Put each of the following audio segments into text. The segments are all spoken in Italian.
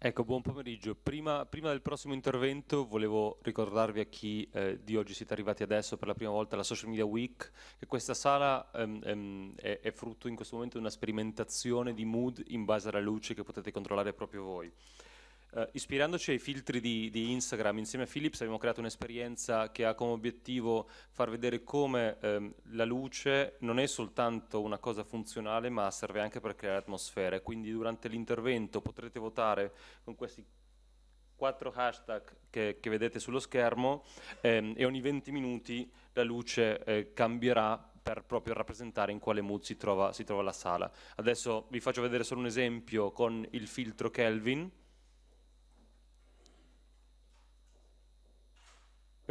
Ecco, buon pomeriggio. Prima, prima, del prossimo intervento volevo ricordarvi a chi eh, di oggi siete arrivati adesso per la prima volta alla Social Media Week che questa sala ehm, ehm, è, è frutto in questo momento di una sperimentazione di mood in base alla luce che potete controllare proprio voi eh, ispirandoci ai filtri di, di, Instagram, insieme a Philips abbiamo creato un'esperienza che ha come obiettivo far vedere come ehm, la luce non è soltanto una cosa funzionale, ma serve anche per creare atmosfere. Quindi durante l'intervento potrete votare con questi quattro hashtag che, che, vedete sullo schermo ehm, e ogni 20 minuti la luce eh, cambierà per proprio rappresentare in quale mood si trova, si trova la sala. Adesso vi faccio vedere solo un esempio con il filtro Kelvin.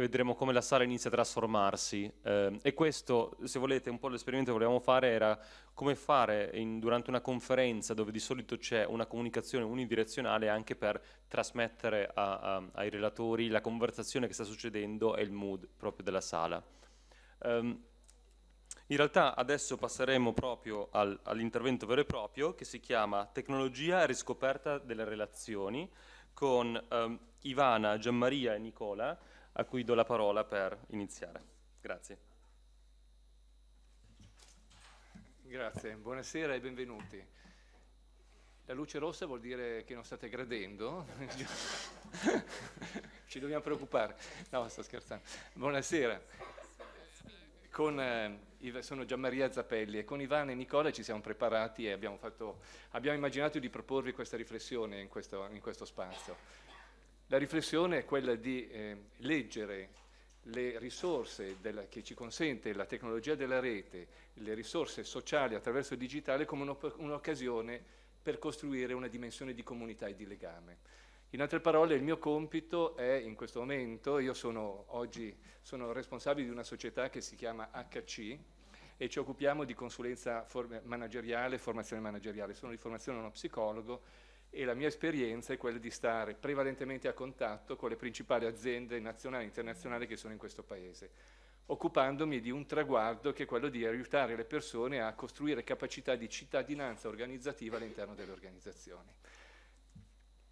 vedremo come la sala inizia a trasformarsi eh, e questo, se volete, un po' l'esperimento che volevamo fare era come fare in, durante una conferenza dove di solito c'è una comunicazione unidirezionale anche per trasmettere a, a, ai relatori la conversazione che sta succedendo e il mood proprio della sala. Um, in realtà adesso passeremo proprio al, all'intervento vero e proprio che si chiama Tecnologia e riscoperta delle relazioni con um, Ivana, Gianmaria e Nicola a cui do la parola per iniziare. Grazie. Grazie, buonasera e benvenuti. La luce rossa vuol dire che non state gradendo, ci dobbiamo preoccupare. No, sto scherzando. Buonasera. Con, eh, sono Gianmaria Zappelli e con Ivana e Nicola ci siamo preparati e abbiamo, fatto, abbiamo, immaginato di proporvi questa riflessione in questo, in questo spazio. La riflessione è quella di eh, leggere le risorse della, che ci consente la tecnologia della rete, le risorse sociali attraverso il digitale come un'occasione per costruire una dimensione di comunità e di legame. In altre parole, il mio compito è in questo momento, io sono oggi sono responsabile di una società che si chiama HC e ci occupiamo di consulenza manageriale e formazione manageriale. Sono di formazione uno psicologo, e la mia esperienza è quella di stare prevalentemente a contatto con le principali aziende nazionali e internazionali che sono in questo paese, occupandomi di un traguardo che è quello di aiutare le persone a costruire capacità di cittadinanza organizzativa all'interno delle organizzazioni.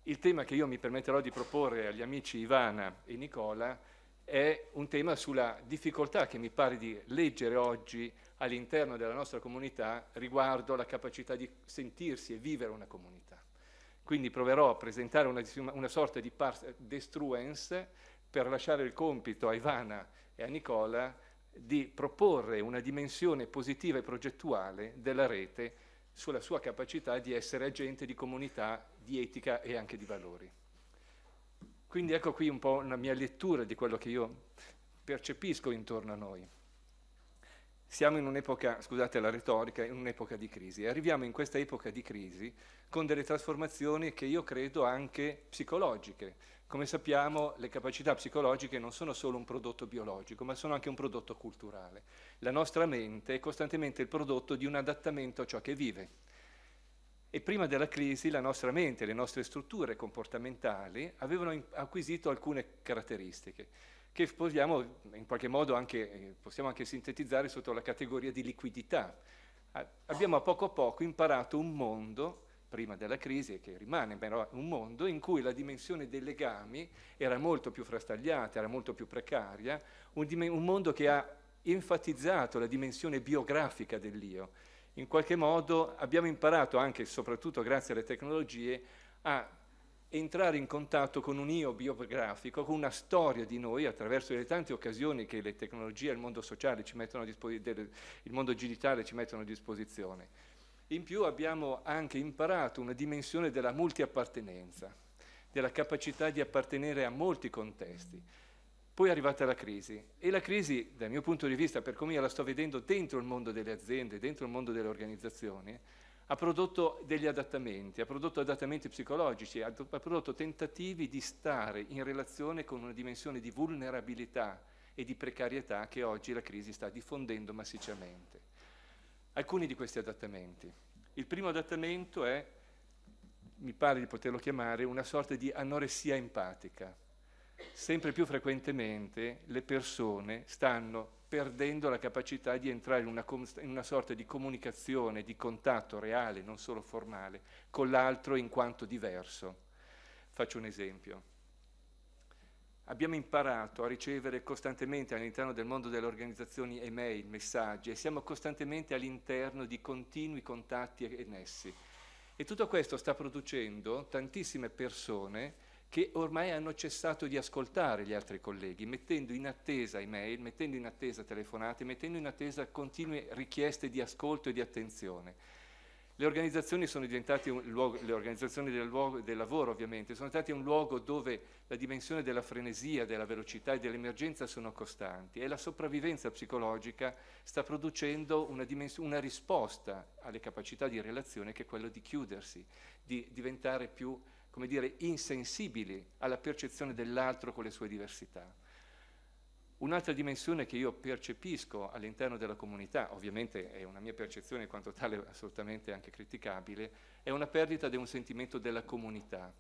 Il tema che io mi permetterò di proporre agli amici Ivana e Nicola è un tema sulla difficoltà che mi pare di leggere oggi all'interno della nostra comunità riguardo alla capacità di sentirsi e vivere una comunità. Quindi proverò a presentare una, una sorta di pars destruens per lasciare il compito a Ivana e a Nicola di proporre una dimensione positiva e progettuale della rete sulla sua capacità di essere agente di comunità, di etica e anche di valori. Quindi ecco qui un po' una mia lettura di quello che io percepisco intorno a noi. Siamo in un'epoca, scusate la retorica, in un'epoca di crisi e arriviamo in questa epoca di crisi con delle trasformazioni che io credo anche psicologiche. Come sappiamo le capacità psicologiche non sono solo un prodotto biologico, ma sono anche un prodotto culturale. La nostra mente è costantemente il prodotto di un adattamento a ciò che vive. E prima della crisi la nostra mente, le nostre strutture comportamentali avevano acquisito alcune caratteristiche che possiamo in qualche modo anche, eh, possiamo anche sintetizzare sotto la categoria di liquidità. Ah, abbiamo a poco a poco imparato un mondo prima della crisi e che rimane però un mondo in cui la dimensione dei legami era molto più frastagliata, era molto più precaria, un, un mondo che ha enfatizzato la dimensione biografica dell'io. In qualche modo abbiamo imparato anche e soprattutto grazie alle tecnologie a entrare in contatto con un io biografico, con una storia di noi attraverso le tante occasioni che le tecnologie e il mondo sociale ci mettono a disposizione, il mondo digitale ci mettono a disposizione. In più abbiamo anche imparato una dimensione della multiappartenenza, della capacità di appartenere a molti contesti. Poi è arrivata la crisi e la crisi, dal mio punto di vista, per come io la sto vedendo dentro il mondo delle aziende, dentro il mondo delle organizzazioni, ha prodotto degli adattamenti, ha prodotto adattamenti psicologici, ha, prodotto tentativi di stare in relazione con una dimensione di vulnerabilità e di precarietà che oggi la crisi sta diffondendo massicciamente. Alcuni di questi adattamenti. Il primo adattamento è, mi pare di poterlo chiamare, una sorta di anoressia empatica. Sempre più frequentemente le persone stanno perdendo la capacità di entrare in una, in una, sorta di comunicazione, di contatto reale, non solo formale, con l'altro in quanto diverso. Faccio un esempio. Abbiamo imparato a ricevere costantemente all'interno del mondo delle organizzazioni email, messaggi e siamo costantemente all'interno di continui contatti e nessi. E tutto questo sta producendo tantissime persone che ormai hanno cessato di ascoltare gli altri colleghi, mettendo in attesa email, mettendo in attesa telefonate, mettendo in attesa continue richieste di ascolto e di attenzione. Le organizzazioni, luogo, le organizzazioni del, luogo, del, lavoro ovviamente, sono diventate un luogo dove la dimensione della frenesia, della velocità e dell'emergenza sono costanti e la sopravvivenza psicologica sta producendo una, una risposta alle capacità di relazione che è quella di chiudersi, di diventare più come dire, insensibili alla percezione dell'altro con le sue diversità. Un'altra dimensione che io percepisco all'interno della comunità, ovviamente è una mia percezione in quanto tale assolutamente anche criticabile, è una perdita di un sentimento della comunità.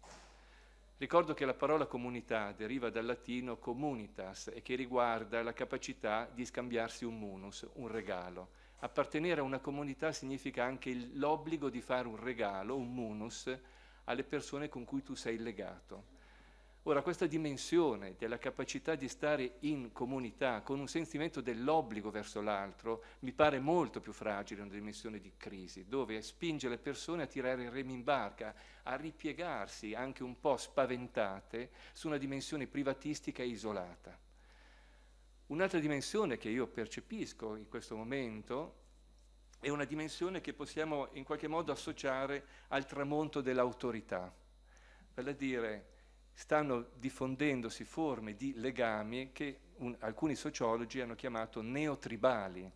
Ricordo che la parola comunità deriva dal latino comunitas e che riguarda la capacità di scambiarsi un munus, un regalo. Appartenere a una comunità significa anche l'obbligo di fare un regalo, un munus, alle persone con cui tu sei legato. Ora, questa dimensione della capacità di stare in comunità con un sentimento dell'obbligo verso l'altro mi pare molto più fragile in una dimensione di crisi, dove spinge le persone a tirare il remo in barca, a ripiegarsi anche un po' spaventate su una dimensione privatistica e isolata. Un'altra dimensione che io percepisco in questo momento è una dimensione che possiamo in qualche modo associare al tramonto dell'autorità, vale a dire stanno diffondendosi forme di legami che un, alcuni sociologi hanno chiamato neotribali,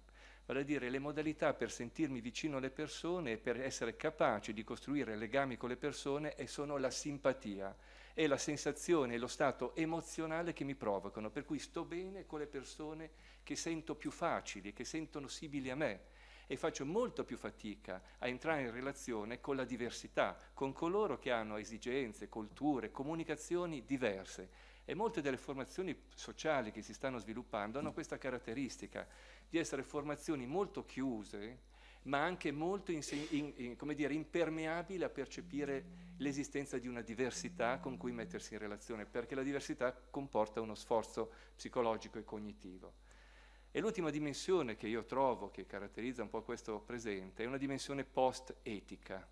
vale a dire le modalità per sentirmi vicino alle persone e per essere capaci di costruire legami con le persone e sono la simpatia, è la sensazione, è lo stato emozionale che mi provocano, per cui sto bene con le persone che sento più facili, che sentono simili a me, e faccio molto più fatica a entrare in relazione con la diversità, con coloro che hanno esigenze, culture, comunicazioni diverse. E molte delle formazioni sociali che si stanno sviluppando hanno questa caratteristica di essere formazioni molto chiuse, ma anche molto in, in, dire, impermeabili a percepire l'esistenza di una diversità con cui mettersi in relazione, perché la diversità comporta uno sforzo psicologico e cognitivo. E l'ultima dimensione che io trovo che caratterizza un po' questo presente è una dimensione post-etica.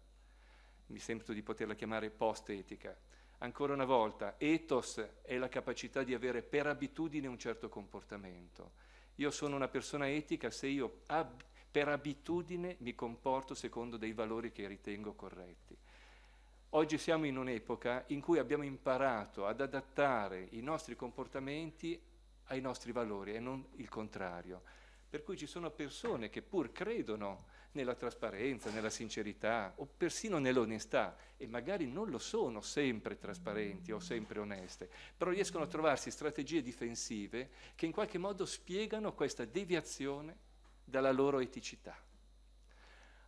Mi sento di poterla chiamare post-etica. Ancora una volta, ethos è la capacità di avere per abitudine un certo comportamento. Io sono una persona etica se io ab- per abitudine mi comporto secondo dei valori che ritengo corretti. Oggi siamo in un'epoca in cui abbiamo imparato ad adattare i nostri comportamenti ai nostri valori e non il contrario. Per cui ci sono persone che pur credono nella trasparenza, nella sincerità o persino nell'onestà e magari non lo sono sempre trasparenti o sempre oneste, però riescono a trovarsi strategie difensive che in qualche modo spiegano questa deviazione dalla loro eticità.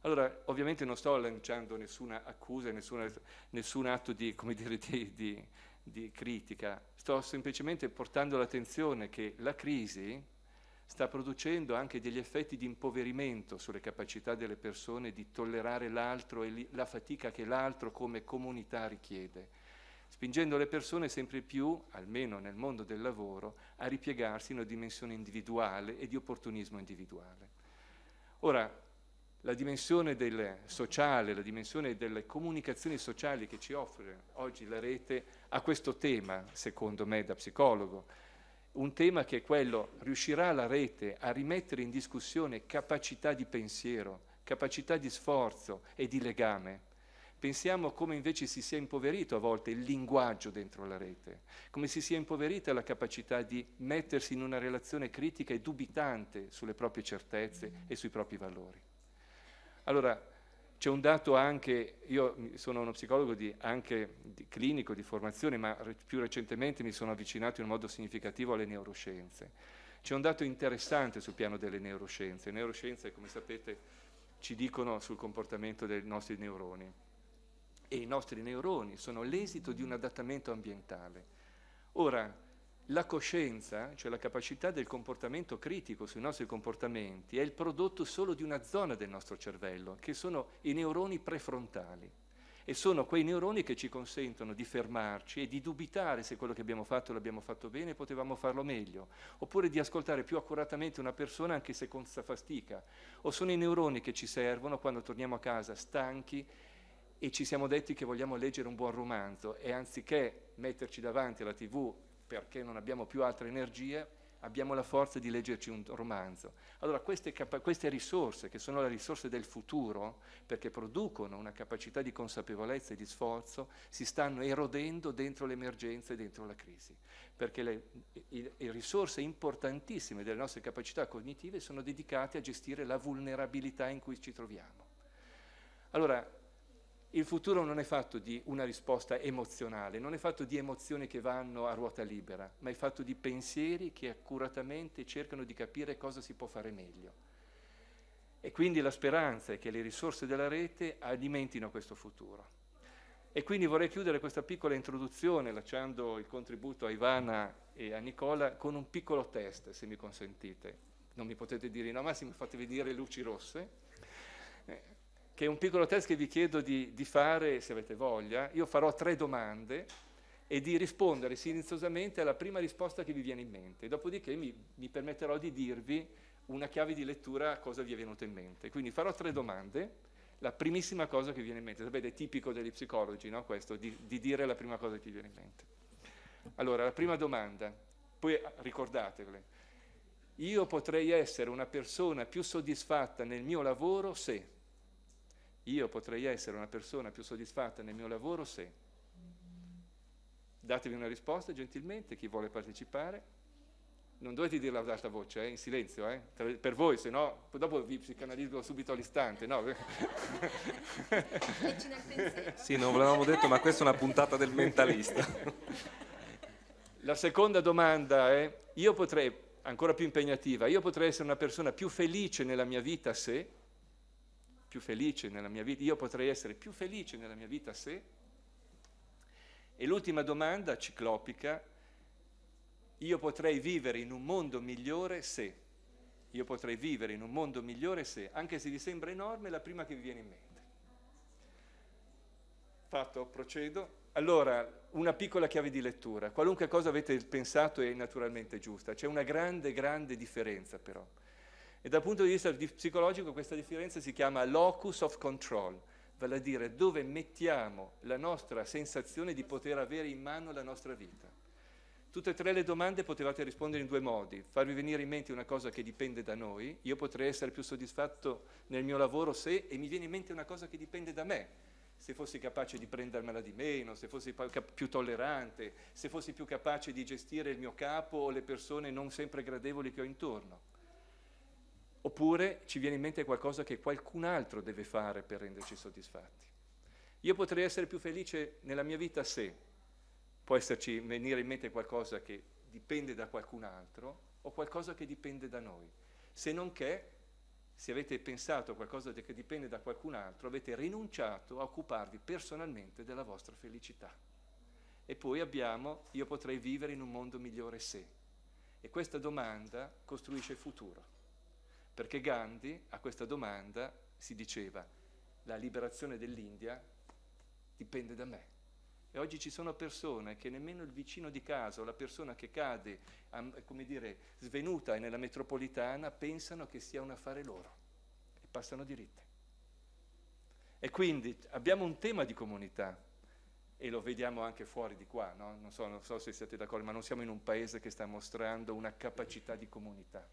Allora, ovviamente non sto lanciando nessuna accusa, nessuna, nessun atto di, come dire, di, di di critica, sto semplicemente portando l'attenzione che la crisi sta producendo anche degli effetti di impoverimento sulle capacità delle persone di tollerare l'altro e la fatica che l'altro come comunità richiede, spingendo le persone sempre più, almeno nel mondo del lavoro, a ripiegarsi in una dimensione individuale e di opportunismo individuale. Ora, la dimensione sociale, la dimensione delle comunicazioni sociali che ci offre oggi la rete a questo tema, secondo me, da psicologo. Un tema che è quello, riuscirà la rete a rimettere in discussione capacità di pensiero, capacità di sforzo e di legame? Pensiamo come invece si sia impoverito a volte il linguaggio dentro la rete, come si sia impoverita la capacità di mettersi in una relazione critica e dubitante sulle proprie certezze e sui propri valori. Allora, c'è un dato anche, io sono uno psicologo di, anche di clinico di formazione, ma re, più recentemente mi sono avvicinato in modo significativo alle neuroscienze. C'è un dato interessante sul piano delle neuroscienze. Le neuroscienze, come sapete, ci dicono sul comportamento dei nostri neuroni. E i nostri neuroni sono l'esito di un adattamento ambientale. Ora, la coscienza, cioè la capacità del comportamento critico sui nostri comportamenti, è il prodotto solo di una zona del nostro cervello, che sono i neuroni prefrontali. E sono quei neuroni che ci consentono di fermarci e di dubitare se quello che abbiamo fatto l'abbiamo fatto bene e potevamo farlo meglio, oppure di ascoltare più accuratamente una persona anche se con fatica. O sono i neuroni che ci servono quando torniamo a casa stanchi e ci siamo detti che vogliamo leggere un buon romanzo e anziché metterci davanti alla tv perché non abbiamo più altre energie, abbiamo la forza di leggerci un romanzo. Allora queste, capa- queste, risorse, che sono le risorse del futuro, perché producono una capacità di consapevolezza e di sforzo, si stanno erodendo dentro l'emergenza e dentro la crisi, perché le, le, le risorse importantissime delle nostre capacità cognitive sono dedicate a gestire la vulnerabilità in cui ci troviamo. Allora, il futuro non è fatto di una risposta emozionale, non è fatto di emozioni che vanno a ruota libera, ma è fatto di pensieri che accuratamente cercano di capire cosa si può fare meglio. E quindi la speranza è che le risorse della rete alimentino questo futuro. E quindi vorrei chiudere questa piccola introduzione, lasciando il contributo a Ivana e a Nicola, con un piccolo test, se mi consentite. Non mi potete dire no, Massimo, fatevi dire luci rosse. Eh che è un piccolo test che vi chiedo di, di fare se avete voglia. Io farò tre domande e di rispondere silenziosamente alla prima risposta che vi viene in mente. Dopodiché mi, mi permetterò di dirvi una chiave di lettura cosa vi è venuto in mente. Quindi farò tre domande. La primissima cosa che vi viene in mente, sapete, è tipico degli psicologi, no? Questo, di, di dire la prima cosa che vi viene in mente. Allora, la prima domanda, poi ricordatevele. Io potrei essere una persona più soddisfatta nel mio lavoro se io potrei essere una persona più soddisfatta nel mio lavoro se. Datevi una risposta gentilmente, chi vuole partecipare. Non dovete dirla ad alta voce, eh, in silenzio, eh, per voi, se no dopo vi psicanalizzo subito all'istante. No? sì, non ve l'avevamo detto, ma questa è una puntata del mentalista. La seconda domanda è, io potrei, ancora più impegnativa, io potrei essere una persona più felice nella mia vita se più felice nella mia vita, io potrei essere più felice nella mia vita se. E l'ultima domanda ciclopica, io potrei vivere in un mondo migliore se, io potrei vivere in un mondo migliore se, anche se vi sembra enorme, è la prima che vi viene in mente. Fatto, procedo. Allora, una piccola chiave di lettura. Qualunque cosa avete pensato è naturalmente giusta, c'è una grande, grande differenza però. E dal punto di vista psicologico questa differenza si chiama locus of control, vale a dire dove mettiamo la nostra sensazione di poter avere in mano la nostra vita. Tutte e tre le domande potevate rispondere in due modi, farvi venire in mente una cosa che dipende da noi, io potrei essere più soddisfatto nel mio lavoro se e mi viene in mente una cosa che dipende da me, se fossi capace di prendermela di meno, se fossi più tollerante, se fossi più capace di gestire il mio capo o le persone non sempre gradevoli che ho intorno oppure ci viene in mente qualcosa che qualcun altro deve fare per renderci soddisfatti. Io potrei essere più felice nella mia vita se può esserci venire in mente qualcosa che dipende da qualcun altro o qualcosa che dipende da noi. Se non che, se avete pensato a qualcosa che dipende da qualcun altro, avete rinunciato a occuparvi personalmente della vostra felicità. E poi abbiamo, io potrei vivere in un mondo migliore se. E questa domanda costruisce il futuro perché Gandhi a questa domanda si diceva la liberazione dell'India dipende da me. E oggi ci sono persone che nemmeno il vicino di casa o la persona che cade, come dire, svenuta nella metropolitana, pensano che sia un affare loro e passano diritte. E quindi abbiamo un tema di comunità e lo vediamo anche fuori di qua, no? non, so, non so se siete d'accordo, ma non siamo in un paese che sta mostrando una capacità di comunità.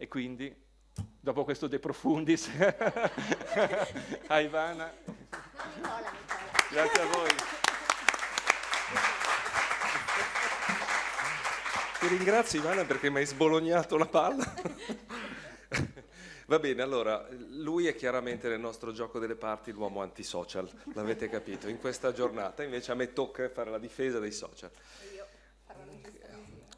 E quindi, dopo questo De Profundis, a Ivana. Grazie a voi. Ti ringrazio Ivana perché mi hai sbolognato la palla. Va bene, allora, lui è chiaramente nel nostro gioco delle parti l'uomo antisocial, l'avete capito. In questa giornata invece a me tocca fare la difesa dei social.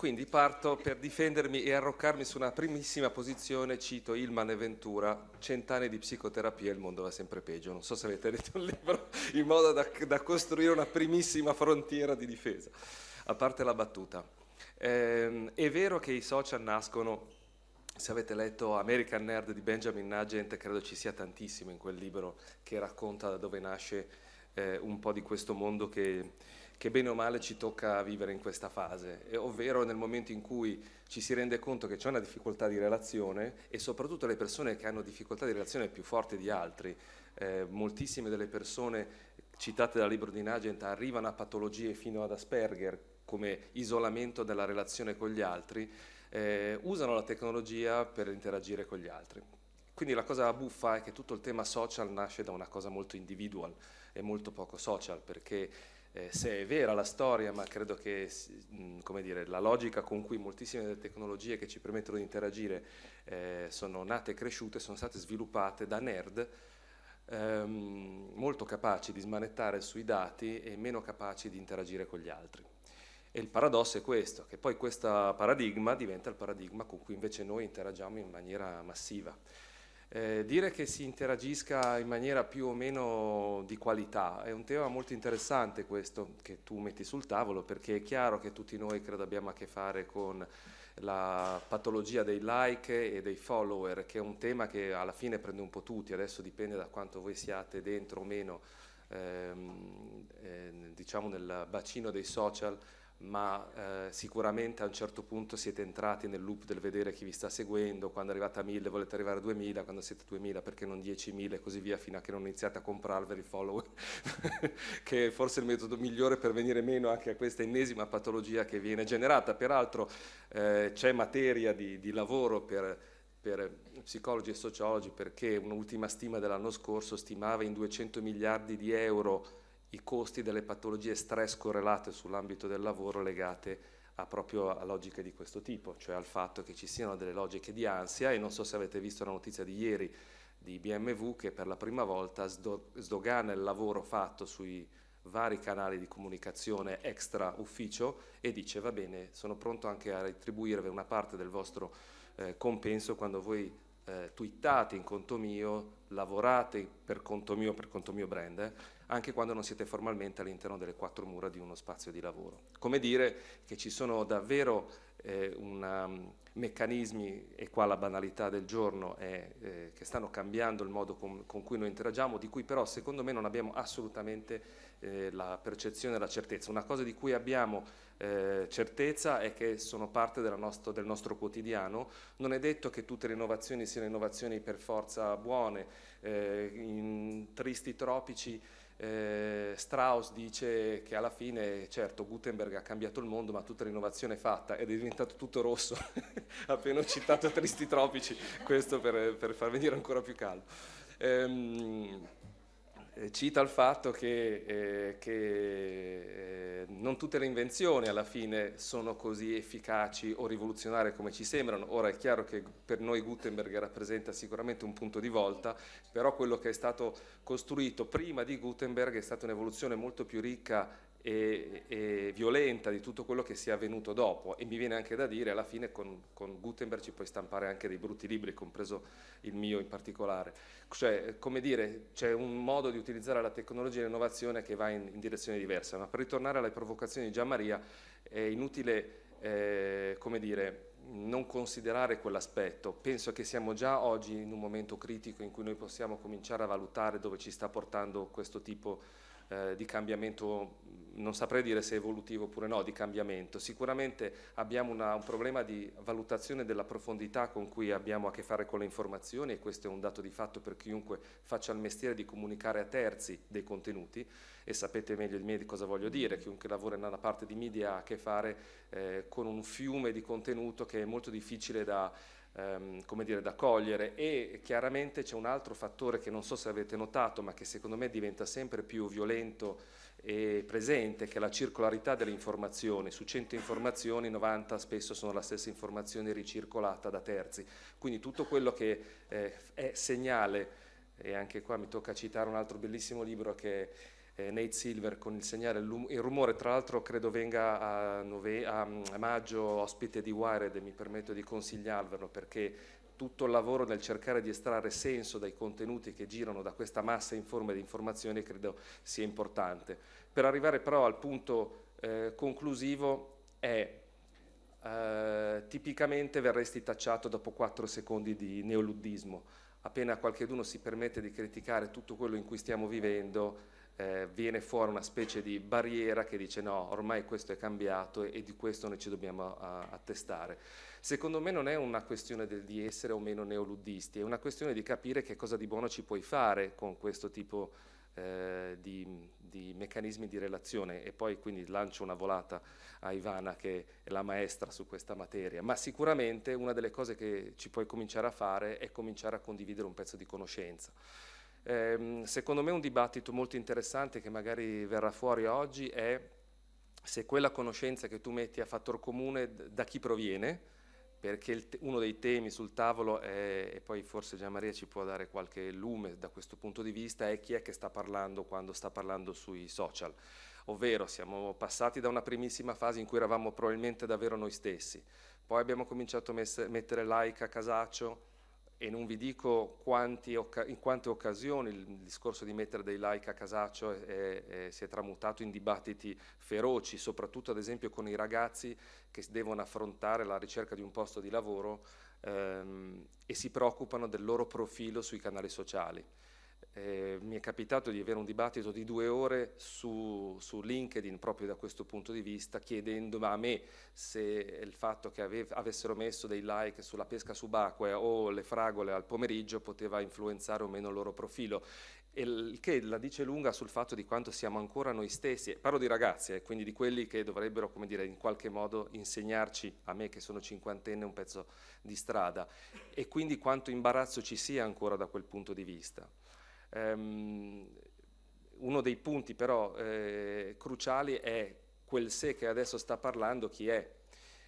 Quindi parto per difendermi e arroccarmi su una primissima posizione, cito Ilman e Ventura, cent'anni di psicoterapia, e il mondo va sempre peggio. Non so se avete letto il libro, in modo da, da costruire una primissima frontiera di difesa, a parte la battuta. Ehm, è vero che i social nascono, se avete letto American Nerd di Benjamin Nugent, credo ci sia tantissimo in quel libro che racconta da dove nasce eh, un po' di questo mondo che che bene o male ci tocca vivere in questa fase, eh, ovvero nel momento in cui ci si rende conto che c'è una difficoltà di relazione e soprattutto le persone che hanno difficoltà di relazione più forti di altri. Eh, moltissime delle persone citate dal libro di Nagent arrivano a patologie fino ad Asperger come isolamento della relazione con gli altri, eh, usano la tecnologia per interagire con gli altri. Quindi la cosa buffa è che tutto il tema social nasce da una cosa molto individual e molto poco social, perché eh, se è vera la storia, ma credo che dire, la logica con cui moltissime delle tecnologie che ci permettono di interagire eh, sono nate e cresciute, sono state sviluppate da nerd ehm, molto capaci di smanettare sui dati e meno capaci di interagire con gli altri. E il paradosso è questo, che poi questo paradigma diventa il paradigma con cui invece noi interagiamo in maniera massiva. Eh, dire che si interagisca in maniera più o meno di qualità è un tema molto interessante questo che tu metti sul tavolo perché è chiaro che tutti noi credo abbiamo a che fare con la patologia dei like e dei follower che è un tema che alla fine prende un po' tutti, adesso dipende da quanto voi siate dentro o meno ehm, eh, diciamo nel bacino dei social ma eh, sicuramente a un certo punto siete entrati nel loop del vedere chi vi sta seguendo, quando arrivate a 1000 volete arrivare a 2000, quando siete a 2000 perché non 10.000 e così via, fino a che non iniziate a comprarvi i follower, che è forse il metodo migliore per venire meno anche a questa ennesima patologia che viene generata. Peraltro eh, c'è materia di, di lavoro per, per psicologi e sociologi perché un'ultima stima dell'anno scorso stimava in 200 miliardi di euro i costi delle patologie stress correlate sull'ambito del lavoro legate a proprio a logiche di questo tipo, cioè al fatto che ci siano delle logiche di ansia e non so se avete visto la notizia di ieri di BMW che per la prima volta sdogana il lavoro fatto sui vari canali di comunicazione extra ufficio e dice va bene, sono pronto anche a retribuirvi una parte del vostro eh, compenso quando voi eh, twittate in conto mio, lavorate per conto mio, per conto mio brand eh, anche quando non siete formalmente all'interno delle quattro mura di uno spazio di lavoro. Come dire che ci sono davvero eh, una, mm, meccanismi, e qua la banalità del giorno, è, eh, che stanno cambiando il modo con, con, cui noi interagiamo, di cui però secondo me non abbiamo assolutamente eh, la percezione e la certezza. Una cosa di cui abbiamo eh, certezza è che sono parte nostro, del nostro quotidiano, non è detto che tutte le innovazioni siano innovazioni per forza buone, eh, in tristi tropici eh, Strauss dice che alla fine, certo, Gutenberg ha cambiato il mondo, ma tutta l'innovazione è fatta ed è diventato tutto rosso. Appena ho citato Tristi Tropici, questo per, per far venire ancora più caldo. Ehm, eh, cita il fatto che, eh, che eh, non tutte le invenzioni alla fine sono così efficaci o rivoluzionarie come ci sembrano. Ora è chiaro che per noi Gutenberg rappresenta sicuramente un punto di volta, però quello che è stato costruito prima di Gutenberg è stata un'evoluzione molto più ricca e, e, violenta di tutto quello che sia avvenuto dopo e mi viene anche da dire alla fine con, con Gutenberg ci puoi stampare anche dei brutti libri, compreso il mio in particolare. Cioè, come dire, c'è un modo di utilizzare la tecnologia e l'innovazione che va in, in direzione diversa, ma per ritornare alle provocazioni di Gianmaria è inutile, eh, come dire, non considerare quell'aspetto. Penso che siamo già oggi in un momento critico in cui noi possiamo cominciare a valutare dove ci sta portando questo tipo di eh, di cambiamento, non saprei dire se evolutivo oppure no, di cambiamento. Sicuramente abbiamo una, un problema di valutazione della profondità con cui abbiamo a che fare con le informazioni e questo è un dato di fatto per chiunque faccia il mestiere di comunicare a terzi dei contenuti e sapete meglio di me di cosa voglio dire, chiunque lavora in una parte di media ha a che fare eh, con un fiume di contenuto che è molto difficile da ehm, come dire, da cogliere e chiaramente c'è un altro fattore che non so se avete notato ma che secondo me diventa sempre più violento e presente che è la circolarità delle informazioni. Su 100 informazioni 90 spesso sono la stessa informazione ricircolata da terzi. Quindi tutto quello che eh, è segnale, e anche qua mi tocca citare un altro bellissimo libro che è eh, Nate Silver con il segnale Il rumore, tra l'altro credo venga a, nove, a, mm, a maggio ospite di Wired e mi permetto di consigliarvelo perché tutto il lavoro nel cercare di estrarre senso dai contenuti che girano da questa massa informe di informazioni credo sia importante. Per arrivare però al punto eh, conclusivo è eh, tipicamente verresti tacciato dopo 4 secondi di neoluddismo. Appena qualcheduno si permette di criticare tutto quello in cui stiamo vivendo, eh, viene fuori una specie di barriera che dice no, ormai questo è cambiato e, e di questo noi ci dobbiamo a, attestare. Secondo me non è una questione del, di essere o meno neoluddisti, è una questione di capire che cosa di buono ci puoi fare con questo tipo eh, di, di, meccanismi di relazione e poi quindi lancio una volata a Ivana che è la maestra su questa materia, ma sicuramente una delle cose che ci puoi cominciare a fare è cominciare a condividere un pezzo di conoscenza. Eh, secondo me un dibattito molto interessante che magari verrà fuori oggi è se quella conoscenza che tu metti a fattor comune da chi proviene, perché te- uno dei temi sul tavolo è, e poi forse Gianmaria ci può dare qualche lume da questo punto di vista, è chi è che sta parlando quando sta parlando sui social. Ovvero siamo passati da una primissima fase in cui eravamo probabilmente davvero noi stessi, poi abbiamo cominciato a mes- mettere like a casaccio, e non vi dico quanti, in quante occasioni il discorso di mettere dei like a casaccio è, è, si è tramutato in dibattiti feroci, soprattutto ad esempio con i ragazzi che devono affrontare la ricerca di un posto di lavoro ehm, e si preoccupano del loro profilo sui canali sociali. Eh, mi è capitato di avere un dibattito di due ore su, su, LinkedIn proprio da questo punto di vista, chiedendo a me se il fatto che ave, avessero messo dei like sulla pesca subacquea o le fragole al pomeriggio poteva influenzare o meno il loro profilo. Il che la dice lunga sul fatto di quanto siamo ancora noi stessi, parlo di ragazzi, eh, quindi di quelli che dovrebbero dire, in qualche modo insegnarci, a me che sono cinquantenne, un pezzo di strada, e quindi quanto imbarazzo ci sia ancora da quel punto di vista. Um, uno dei punti però eh, cruciali è quel sé che adesso sta parlando chi è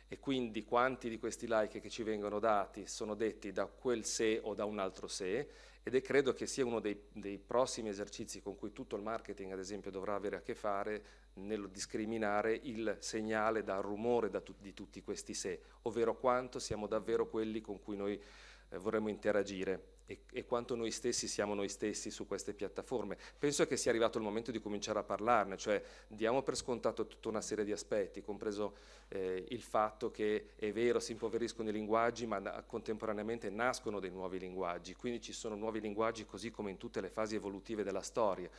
e quindi quanti di questi like che ci vengono dati sono detti da quel sé o da un altro sé ed è credo che sia uno dei, dei prossimi esercizi con cui tutto il marketing ad esempio dovrà avere a che fare nello discriminare il segnale dal rumore da tu, di tutti questi sé, ovvero quanto siamo davvero quelli con cui noi eh, vorremmo interagire e, e, quanto noi stessi siamo noi stessi su queste piattaforme. Penso che sia arrivato il momento di cominciare a parlarne, cioè diamo per scontato tutta una serie di aspetti, compreso eh, il fatto che è vero si impoveriscono i linguaggi, ma na- contemporaneamente nascono dei nuovi linguaggi, quindi ci sono nuovi linguaggi così come in tutte le fasi evolutive della storia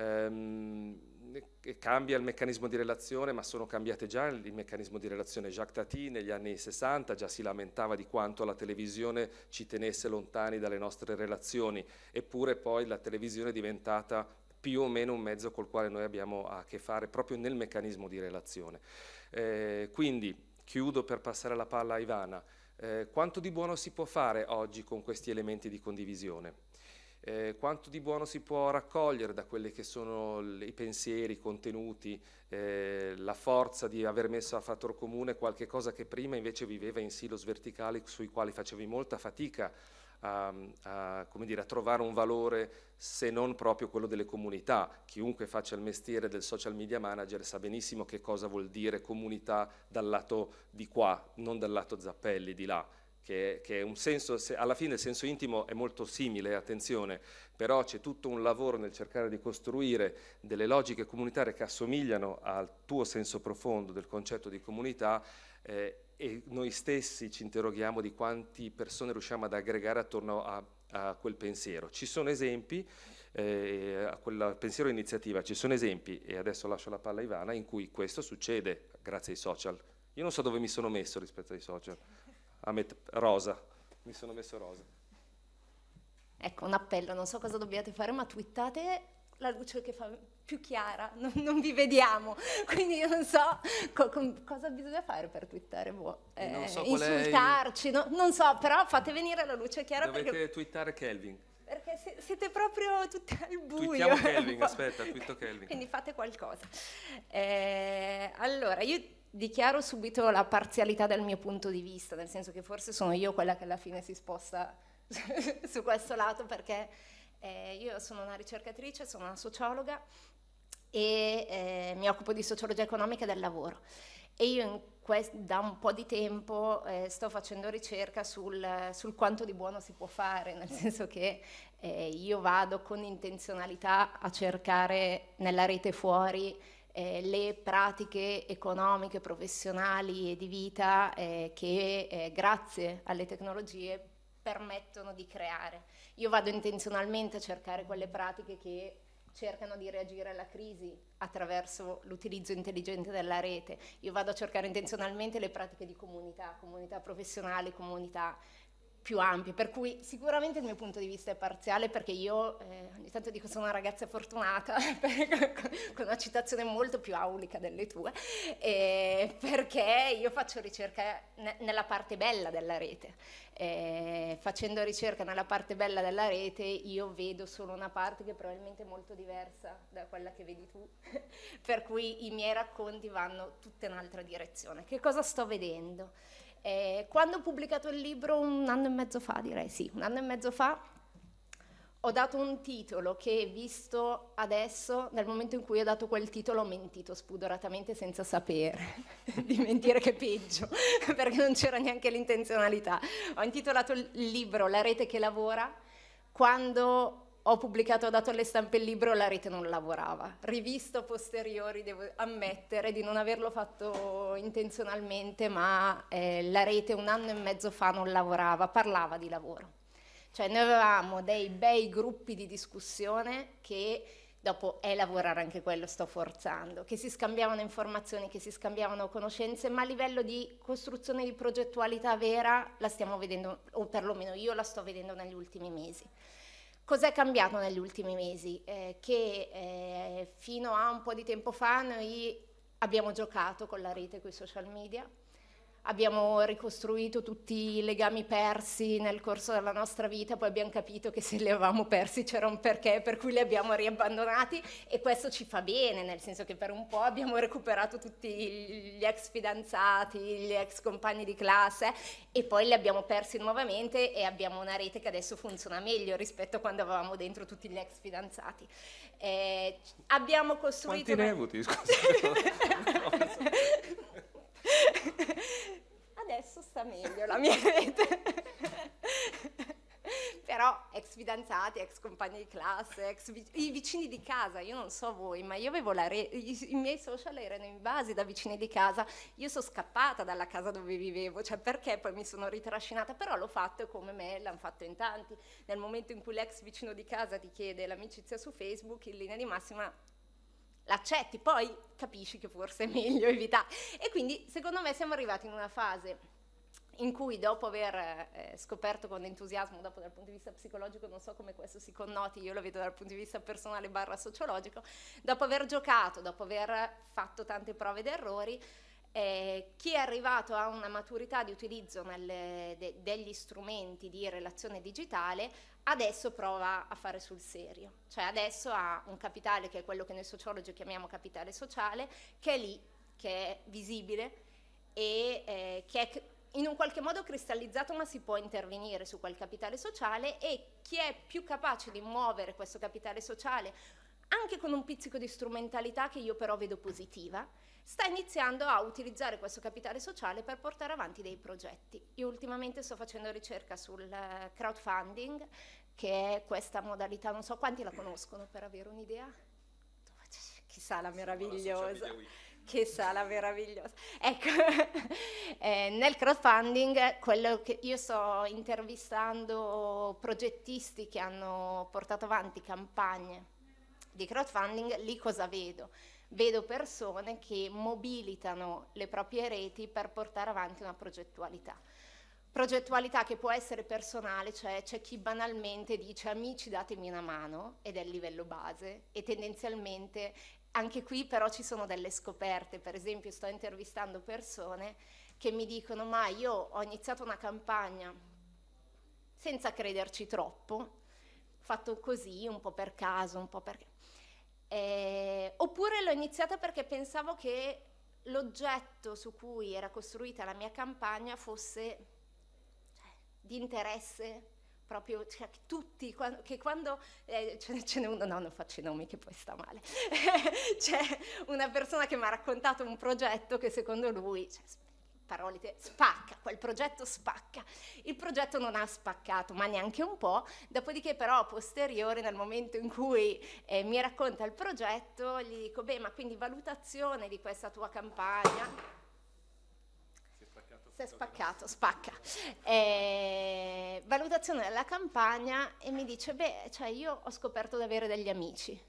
ehm, cambia il meccanismo di relazione, ma sono cambiate già il meccanismo di relazione. Jacques Tati negli anni 60 già si lamentava di quanto la televisione ci tenesse lontani dalle nostre relazioni, eppure poi la televisione è diventata più o meno un mezzo col quale noi abbiamo a che fare proprio nel meccanismo di relazione. Eh, quindi chiudo per passare la palla a Ivana. Eh, quanto di buono si può fare oggi con questi elementi di condivisione? eh, quanto di buono si può raccogliere da quelli che sono i pensieri, i contenuti, eh, la forza di aver messo a fattor comune qualche cosa che prima invece viveva in silos verticali sui quali facevi molta fatica a, a, dire, a, trovare un valore se non proprio quello delle comunità. Chiunque faccia il mestiere del social media manager sa benissimo che cosa vuol dire comunità dal lato di qua, non dal lato Zappelli, di là che, che senso, alla fine il senso intimo è molto simile, attenzione, però c'è tutto un lavoro nel cercare di costruire delle logiche comunitarie che assomigliano al tuo senso profondo del concetto di comunità eh, e noi stessi ci interroghiamo di quante persone riusciamo ad aggregare attorno a, a quel pensiero. Ci sono esempi, eh, a quel pensiero iniziativa, ci sono esempi, e adesso lascio la palla a Ivana, in cui questo succede grazie ai social. Io non so dove mi sono messo rispetto ai social a rosa. Mi sono messo rosa. Ecco, un appello, non so cosa dobbiate fare, ma twittate la luce che fa più chiara, non, non vi vediamo, quindi io non so co- com- cosa bisogna fare per twittare, boh. eh, non so insultarci, il... no, non so, però fate venire la luce chiara Dovete perché... twittare Kelvin. Perché se- siete proprio tutti al buio. Twittiamo Kelvin, aspetta, twitto Kelvin. Quindi fate qualcosa. Eh, allora, io dichiaro subito la parzialità del mio punto di vista, nel senso che forse sono io quella che alla fine si sposta su questo lato perché eh, io sono una ricercatrice, sono una sociologa e eh, mi occupo di sociologia economica del lavoro e io quest- da un po' di tempo eh, sto facendo ricerca sul, sul, quanto di buono si può fare, nel senso che eh, io vado con intenzionalità a cercare nella rete fuori eh, le pratiche economiche, professionali e di vita eh, che eh, grazie alle tecnologie permettono di creare. Io vado intenzionalmente a cercare quelle pratiche che cercano di reagire alla crisi attraverso l'utilizzo intelligente della rete. Io vado a cercare intenzionalmente le pratiche di comunità, comunità professionali, comunità più ampie, per cui sicuramente il mio punto di vista è parziale perché io eh, ogni tanto dico sono una ragazza fortunata con una citazione molto più aulica delle tue, eh, perché io faccio ricerca ne nella parte bella della rete. Eh, facendo ricerca nella parte bella della rete io vedo solo una parte che è probabilmente molto diversa da quella che vedi tu, per cui i miei racconti vanno tutta in un'altra direzione. Che cosa sto vedendo? Eh, quando ho pubblicato il libro un anno e mezzo fa, direi sì, un anno e mezzo fa, ho dato un titolo che visto adesso, nel momento in cui ho dato quel titolo, ho mentito spudoratamente senza sapere di mentire che peggio, perché non c'era neanche l'intenzionalità. Ho intitolato il libro La rete che lavora quando ho pubblicato, ho dato alle stampe il libro, la rete non lavorava. Rivisto a posteriori, devo ammettere di non averlo fatto intenzionalmente, ma eh, la rete un anno e mezzo fa non lavorava, parlava di lavoro. Cioè noi avevamo dei bei gruppi di discussione che dopo è lavorare anche quello, sto forzando, che si scambiavano informazioni, che si scambiavano conoscenze, ma a livello di costruzione di progettualità vera la stiamo vedendo, o perlomeno io la sto vedendo negli ultimi mesi. Cos'è cambiato negli ultimi mesi? Eh, che eh, fino a un po' di tempo fa noi abbiamo giocato con la rete, con i social media, abbiamo ricostruito tutti i legami persi nel corso della nostra vita, poi abbiamo capito che se li avevamo persi c'era un perché per cui li abbiamo riabbandonati e questo ci fa bene, nel senso che per un po' abbiamo recuperato tutti gli ex fidanzati, gli ex compagni di classe e poi li abbiamo persi nuovamente e abbiamo una rete che adesso funziona meglio rispetto a quando avevamo dentro tutti gli ex fidanzati. Eh, abbiamo costruito... Quanti una... ne hai avuti? Scusa. adesso sta meglio la mia rete. Però ex fidanzati, ex compagni di classe, ex vic- i vicini di casa, io non so voi, ma io avevo la rete, i, i miei social erano invasi da vicini di casa, io sono scappata dalla casa dove vivevo, cioè perché poi mi sono ritrascinata, però l'ho fatto come me, l'hanno fatto in tanti, nel momento in cui l'ex vicino di casa ti chiede l'amicizia su Facebook, in linea di massima l'accetti, poi capisci che forse è meglio evitare. E quindi secondo me siamo arrivati in una fase in cui dopo aver eh, scoperto con entusiasmo, dopo dal punto di vista psicologico, non so come questo si connoti, io lo vedo dal punto di vista personale barra sociologico, dopo aver giocato, dopo aver fatto tante prove ed errori, eh, chi è arrivato a una maturità di utilizzo nel, de, degli strumenti di relazione digitale adesso prova a fare sul serio, cioè adesso ha un capitale che è quello che noi sociologi chiamiamo capitale sociale, che è lì, che è visibile e eh, che è in un qualche modo cristallizzato, ma si può intervenire su quel capitale sociale e chi è più capace di muovere questo capitale sociale anche con un pizzico di strumentalità che io però vedo positiva, sta iniziando a utilizzare questo capitale sociale per portare avanti dei progetti. Io ultimamente sto facendo ricerca sul eh, crowdfunding, che è questa modalità, non so quanti la conoscono per avere un'idea. Chissà la meravigliosa. Chissà la meravigliosa. Ecco, eh, nel crowdfunding quello che io sto intervistando progettisti che hanno portato avanti campagne di crowdfunding, lì cosa vedo? vedo persone che mobilitano le proprie reti per portare avanti una progettualità. Progettualità che può essere personale, cioè c'è chi banalmente dice amici datemi una mano ed è il livello base e tendenzialmente anche qui però ci sono delle scoperte, per esempio sto intervistando persone che mi dicono ma io ho iniziato una campagna senza crederci troppo, fatto così un po' per caso, un po' perché eh, oppure l'ho iniziata perché pensavo che l'oggetto su cui era costruita la mia campagna fosse cioè, di interesse proprio cioè, tutti, che quando eh, ce, n'è uno, no non faccio i nomi che poi sta male, c'è una persona che mi ha raccontato un progetto che secondo lui cioè, parole, spacca, quel progetto spacca. Il progetto non ha spaccato, ma neanche un po', dopodiché però a posteriore, nel momento in cui eh, mi racconta il progetto, gli dico, beh, ma quindi valutazione di questa tua campagna. Si è spaccato, è spaccato spacca. Eh, valutazione della campagna e mi dice, beh, cioè io ho scoperto di avere degli amici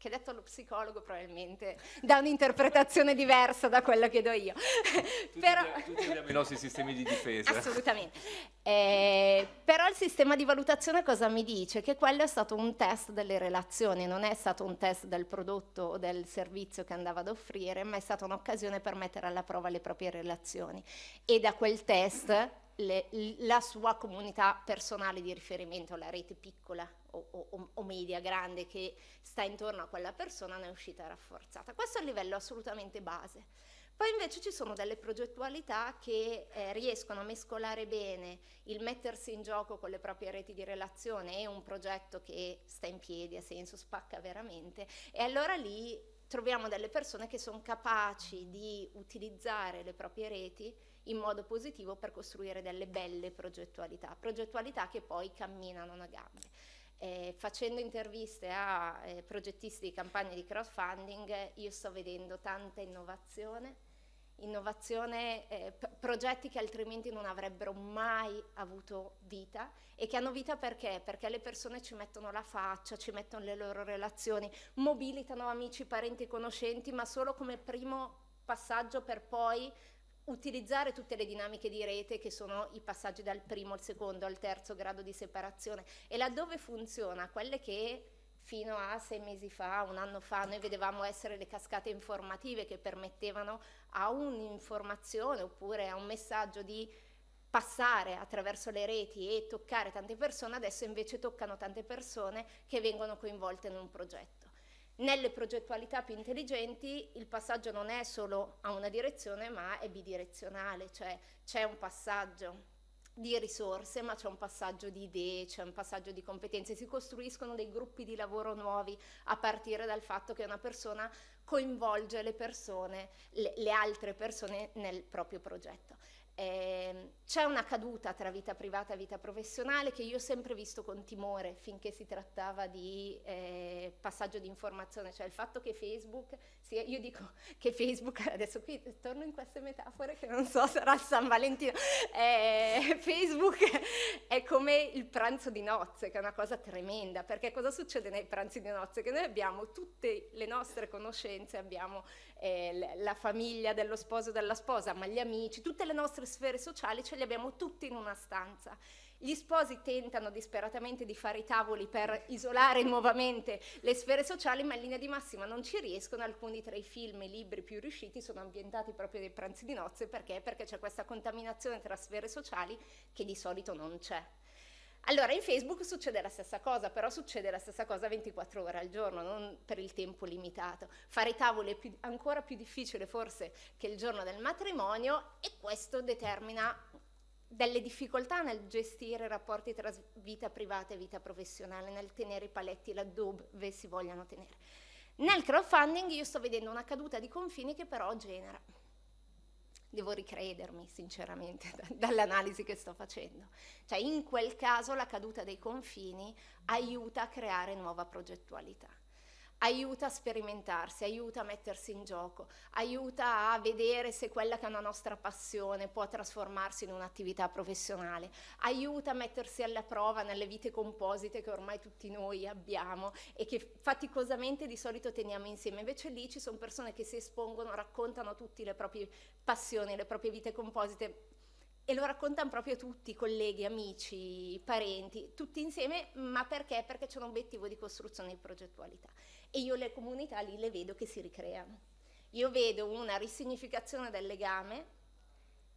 che detto allo psicologo probabilmente dà un'interpretazione diversa da quella che do io. Tutti, però... tutti abbiamo i nostri sistemi di difesa. Assolutamente. Eh, però il sistema di valutazione cosa mi dice? Che quello è stato un test delle relazioni, non è stato un test del prodotto o del servizio che andava ad offrire, ma è stata un'occasione per mettere alla prova le proprie relazioni. E da quel test le, la sua comunità personale di riferimento, la rete piccola o, o, o, media grande che sta intorno a quella persona, ne è uscita rafforzata. Questo è il livello assolutamente base. Poi invece ci sono delle progettualità che eh, riescono a mescolare bene il mettersi in gioco con le proprie reti di relazione e un progetto che sta in piedi, ha senso spacca veramente, e allora lì troviamo delle persone che sono capaci di utilizzare le proprie reti in modo positivo per costruire delle belle progettualità, progettualità che poi camminano a gambe. Eh, facendo interviste a eh, progettisti di campagne di crowdfunding io sto vedendo tanta innovazione, innovazione eh, progetti che altrimenti non avrebbero mai avuto vita e che hanno vita perché? Perché le persone ci mettono la faccia, ci mettono le loro relazioni, mobilitano amici, parenti, conoscenti, ma solo come primo passaggio per poi utilizzare tutte le dinamiche di rete che sono i passaggi dal primo al secondo al terzo grado di separazione e laddove funziona quelle che fino a sei mesi fa, un anno fa, noi vedevamo essere le cascate informative che permettevano a un'informazione oppure a un messaggio di passare attraverso le reti e toccare tante persone, adesso invece toccano tante persone che vengono coinvolte in un progetto nelle progettualità più intelligenti il passaggio non è solo a una direzione ma è bidirezionale, cioè c'è un passaggio di risorse, ma c'è un passaggio di idee, c'è un passaggio di competenze, si costruiscono dei gruppi di lavoro nuovi a partire dal fatto che una persona coinvolge le persone, le, le altre persone nel proprio progetto. Eh, c'è una caduta tra vita privata e vita professionale che io ho sempre visto con timore finché si trattava di eh, passaggio di informazione, cioè il fatto che Facebook, sia, io dico che Facebook, adesso qui torno in queste metafore che non so sarà San Valentino, eh, Facebook è come il pranzo di nozze che è una cosa tremenda, perché cosa succede nei pranzi di nozze? Che noi abbiamo tutte le nostre conoscenze, abbiamo eh, la famiglia dello sposo e della sposa, ma gli amici, tutte le nostre sfere sociali ce le abbiamo tutte in una stanza. Gli sposi tentano disperatamente di fare i tavoli per isolare nuovamente le sfere sociali, ma in linea di massima non ci riescono. Alcuni tra i film e i libri più riusciti sono ambientati proprio nei pranzi di nozze perché? Perché c'è questa contaminazione tra sfere sociali che di solito non c'è. Allora in Facebook succede la stessa cosa, però succede la stessa cosa 24 ore al giorno, non per il tempo limitato. Fare tavole è più, ancora più difficile forse che il giorno del matrimonio e questo determina delle difficoltà nel gestire i rapporti tra vita privata e vita professionale, nel tenere i paletti laddove si vogliano tenere. Nel crowdfunding io sto vedendo una caduta di confini che però genera devo ricredermi sinceramente dall'analisi che sto facendo. Cioè in quel caso la caduta dei confini aiuta a creare nuova progettualità aiuta a sperimentarsi, aiuta a mettersi in gioco, aiuta a vedere se quella che è una nostra passione può trasformarsi in un'attività professionale, aiuta a mettersi alla prova nelle vite composite che ormai tutti noi abbiamo e che faticosamente di solito teniamo insieme. Invece lì ci sono persone che si espongono, raccontano tutte le proprie passioni, le proprie vite composite e lo raccontano proprio tutti, colleghi, amici, parenti, tutti insieme, ma perché? Perché c'è un obiettivo di costruzione di progettualità e io le comunità lì le vedo che si ricreano. Io vedo una risignificazione del legame,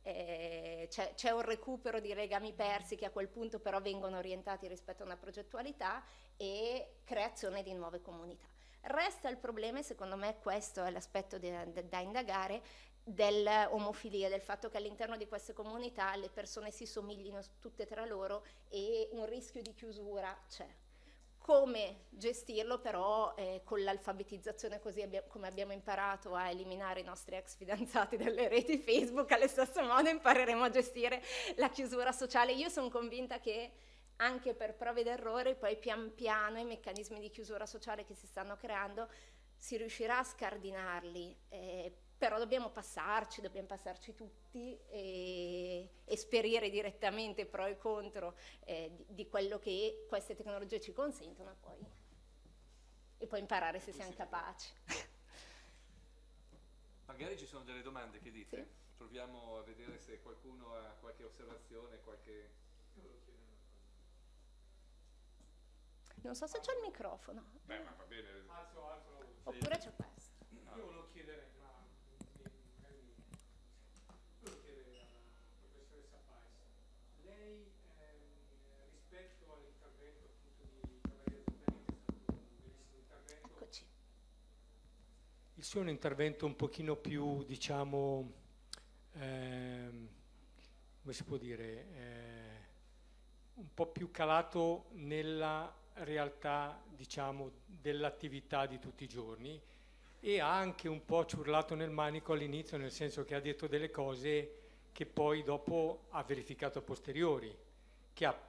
eh, c'è un recupero di legami persi che a quel punto però vengono orientati rispetto a una progettualità e creazione di nuove comunità. Resta il problema, e secondo me questo è l'aspetto da indagare, dell'omofilia, del fatto che all'interno di queste comunità le persone si somiglino tutte tra loro e un rischio di chiusura c'è. Come gestirlo però eh, con l'alfabetizzazione così abbia, come abbiamo imparato a eliminare i nostri ex fidanzati dalle reti Facebook, allo stesso modo impareremo a gestire la chiusura sociale. Io sono convinta che anche per prove d'errore poi pian piano i meccanismi di chiusura sociale che si stanno creando si riuscirà a scardinarli eh, però dobbiamo passarci, dobbiamo passarci tutti e sperire direttamente pro e contro eh, di, di, quello che queste tecnologie ci consentono poi. e poi imparare se siamo capaci. Magari ci sono delle domande, che dite? Sì. Proviamo a vedere se qualcuno ha qualche osservazione, qualche... Non so se c'è il microfono. Beh, ma va bene. Alzo, alzo. Oppure c'è questo. Io No. sia un intervento un pochino più, diciamo, eh, come si può dire, eh, un po' più calato nella realtà, diciamo, dell'attività di tutti i giorni e ha anche un po' ciurlato nel manico all'inizio, nel senso che ha detto delle cose che poi dopo ha verificato a posteriori, che ha,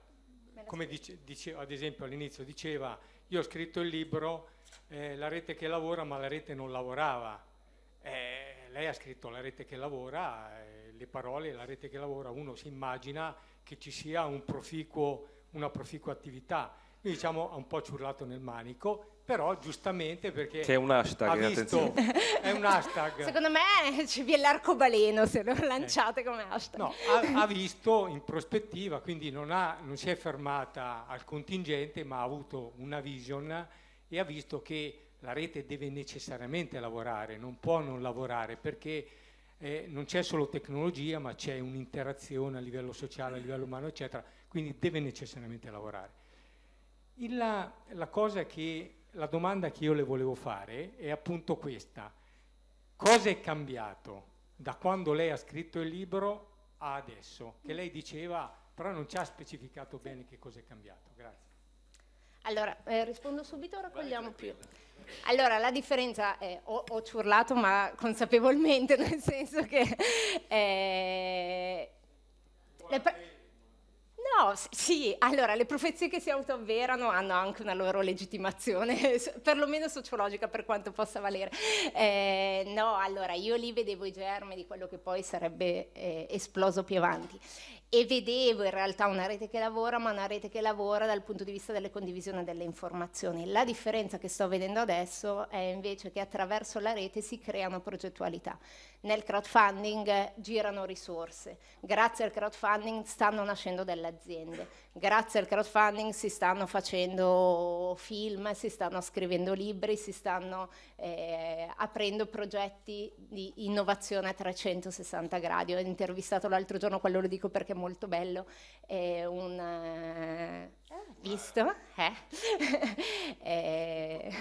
come dice, dice, ad esempio all'inizio diceva io ho scritto il libro eh, La rete che lavora ma la rete non lavorava. Eh, lei ha scritto La rete che lavora, eh, le parole La rete che lavora, uno si immagina che ci sia un proficuo, una proficua attività. Noi diciamo ha un po' ciurlato nel manico però giustamente perché... Che è un hashtag, visto, è un hashtag. Secondo me ci viene l'arcobaleno se lo eh. lanciate eh. come hashtag. No, ha, ha, visto in prospettiva, quindi non, ha, non, si è fermata al contingente, ma ha avuto una vision e ha visto che la rete deve necessariamente lavorare, non può non lavorare perché eh, non c'è solo tecnologia, ma c'è un'interazione a livello sociale, a livello umano, eccetera, quindi deve necessariamente lavorare. la, la cosa che la domanda che io le volevo fare è appunto questa. Cosa è cambiato da quando lei ha scritto il libro a adesso? Che lei diceva, però non ci ha specificato bene che cosa è cambiato. Grazie. Allora, eh, rispondo subito raccogliamo più? Allora, la differenza è, ho, ho ciurlato ma consapevolmente, nel senso che... Eh, le pre- No, sì, allora le profezie che si autoavverano hanno anche una loro legittimazione, perlomeno sociologica per quanto possa valere. Eh, no, allora io lì vedevo i germi di quello che poi sarebbe eh, esploso più avanti e vedevo in realtà una rete che lavora, ma una rete che lavora dal punto di vista delle condivisioni delle informazioni. La differenza che sto vedendo adesso è invece che attraverso la rete si creano progettualità. Nel crowdfunding girano risorse, grazie al crowdfunding stanno nascendo delle aziende grazie al crowdfunding si stanno facendo film, si stanno scrivendo libri, si stanno eh, aprendo progetti di innovazione a 360 gradi. Ho intervistato l'altro giorno, quello lo dico perché è molto bello, è un... Eh, eh. visto? Eh? eh,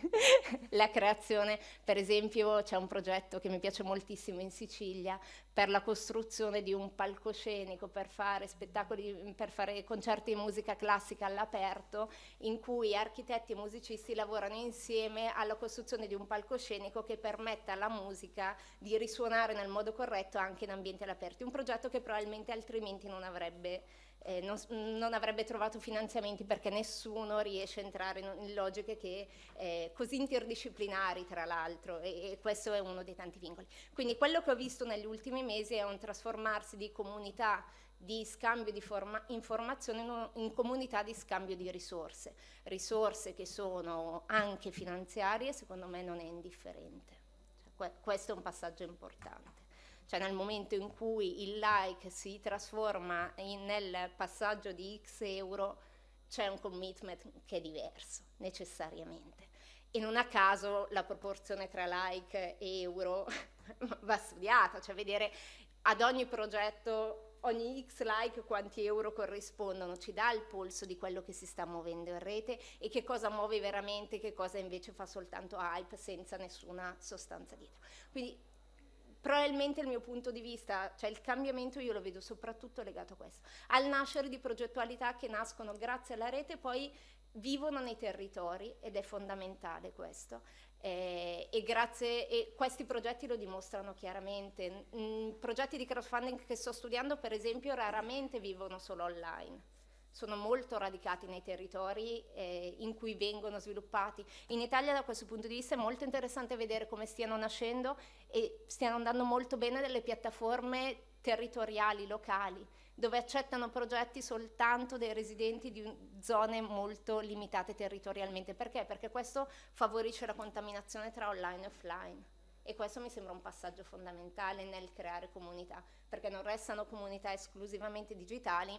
la creazione, per esempio, c'è un progetto che mi piace moltissimo in Sicilia per la costruzione di un palcoscenico, per fare spettacoli, per fare concerti di musica classica all'aperto, in cui architetti e musicisti lavorano insieme alla costruzione di un palcoscenico che permetta alla musica di risuonare nel modo corretto anche in ambienti all'aperto. Un progetto che probabilmente altrimenti non avrebbe eh, non, non, avrebbe trovato finanziamenti perché nessuno riesce a entrare in, in logiche che, eh, così interdisciplinari tra l'altro e, e, questo è uno dei tanti vincoli. Quindi quello che ho visto negli ultimi mesi è un trasformarsi di comunità di scambio di forma, informazione in, in comunità di scambio di risorse, risorse che sono anche finanziarie, secondo me non è indifferente. Cioè, que questo è un passaggio importante cioè nel momento in cui il like si trasforma in, nel passaggio di x euro, c'è un commitment che è diverso, necessariamente. E non a caso la proporzione tra like e euro va studiata, cioè vedere ad ogni progetto, ogni x like quanti euro corrispondono, ci dà il polso di quello che si sta muovendo in rete e che cosa muove veramente, che cosa invece fa soltanto hype senza nessuna sostanza dietro. Quindi probabilmente il mio punto di vista, cioè il cambiamento io lo vedo soprattutto legato a questo, al nascere di progettualità che nascono grazie alla rete e poi vivono nei territori ed è fondamentale questo. Eh, e, grazie, e questi progetti lo dimostrano chiaramente. Mm, progetti di crowdfunding che sto studiando, per esempio, raramente vivono solo online sono molto radicati nei territori eh, in cui vengono sviluppati. In Italia da questo punto di vista è molto interessante vedere come stiano nascendo e stiano andando molto bene delle piattaforme territoriali, locali, dove accettano progetti soltanto dei residenti di zone molto limitate territorialmente. Perché? Perché questo favorisce la contaminazione tra online e offline e questo mi sembra un passaggio fondamentale nel creare comunità, perché non restano comunità esclusivamente digitali,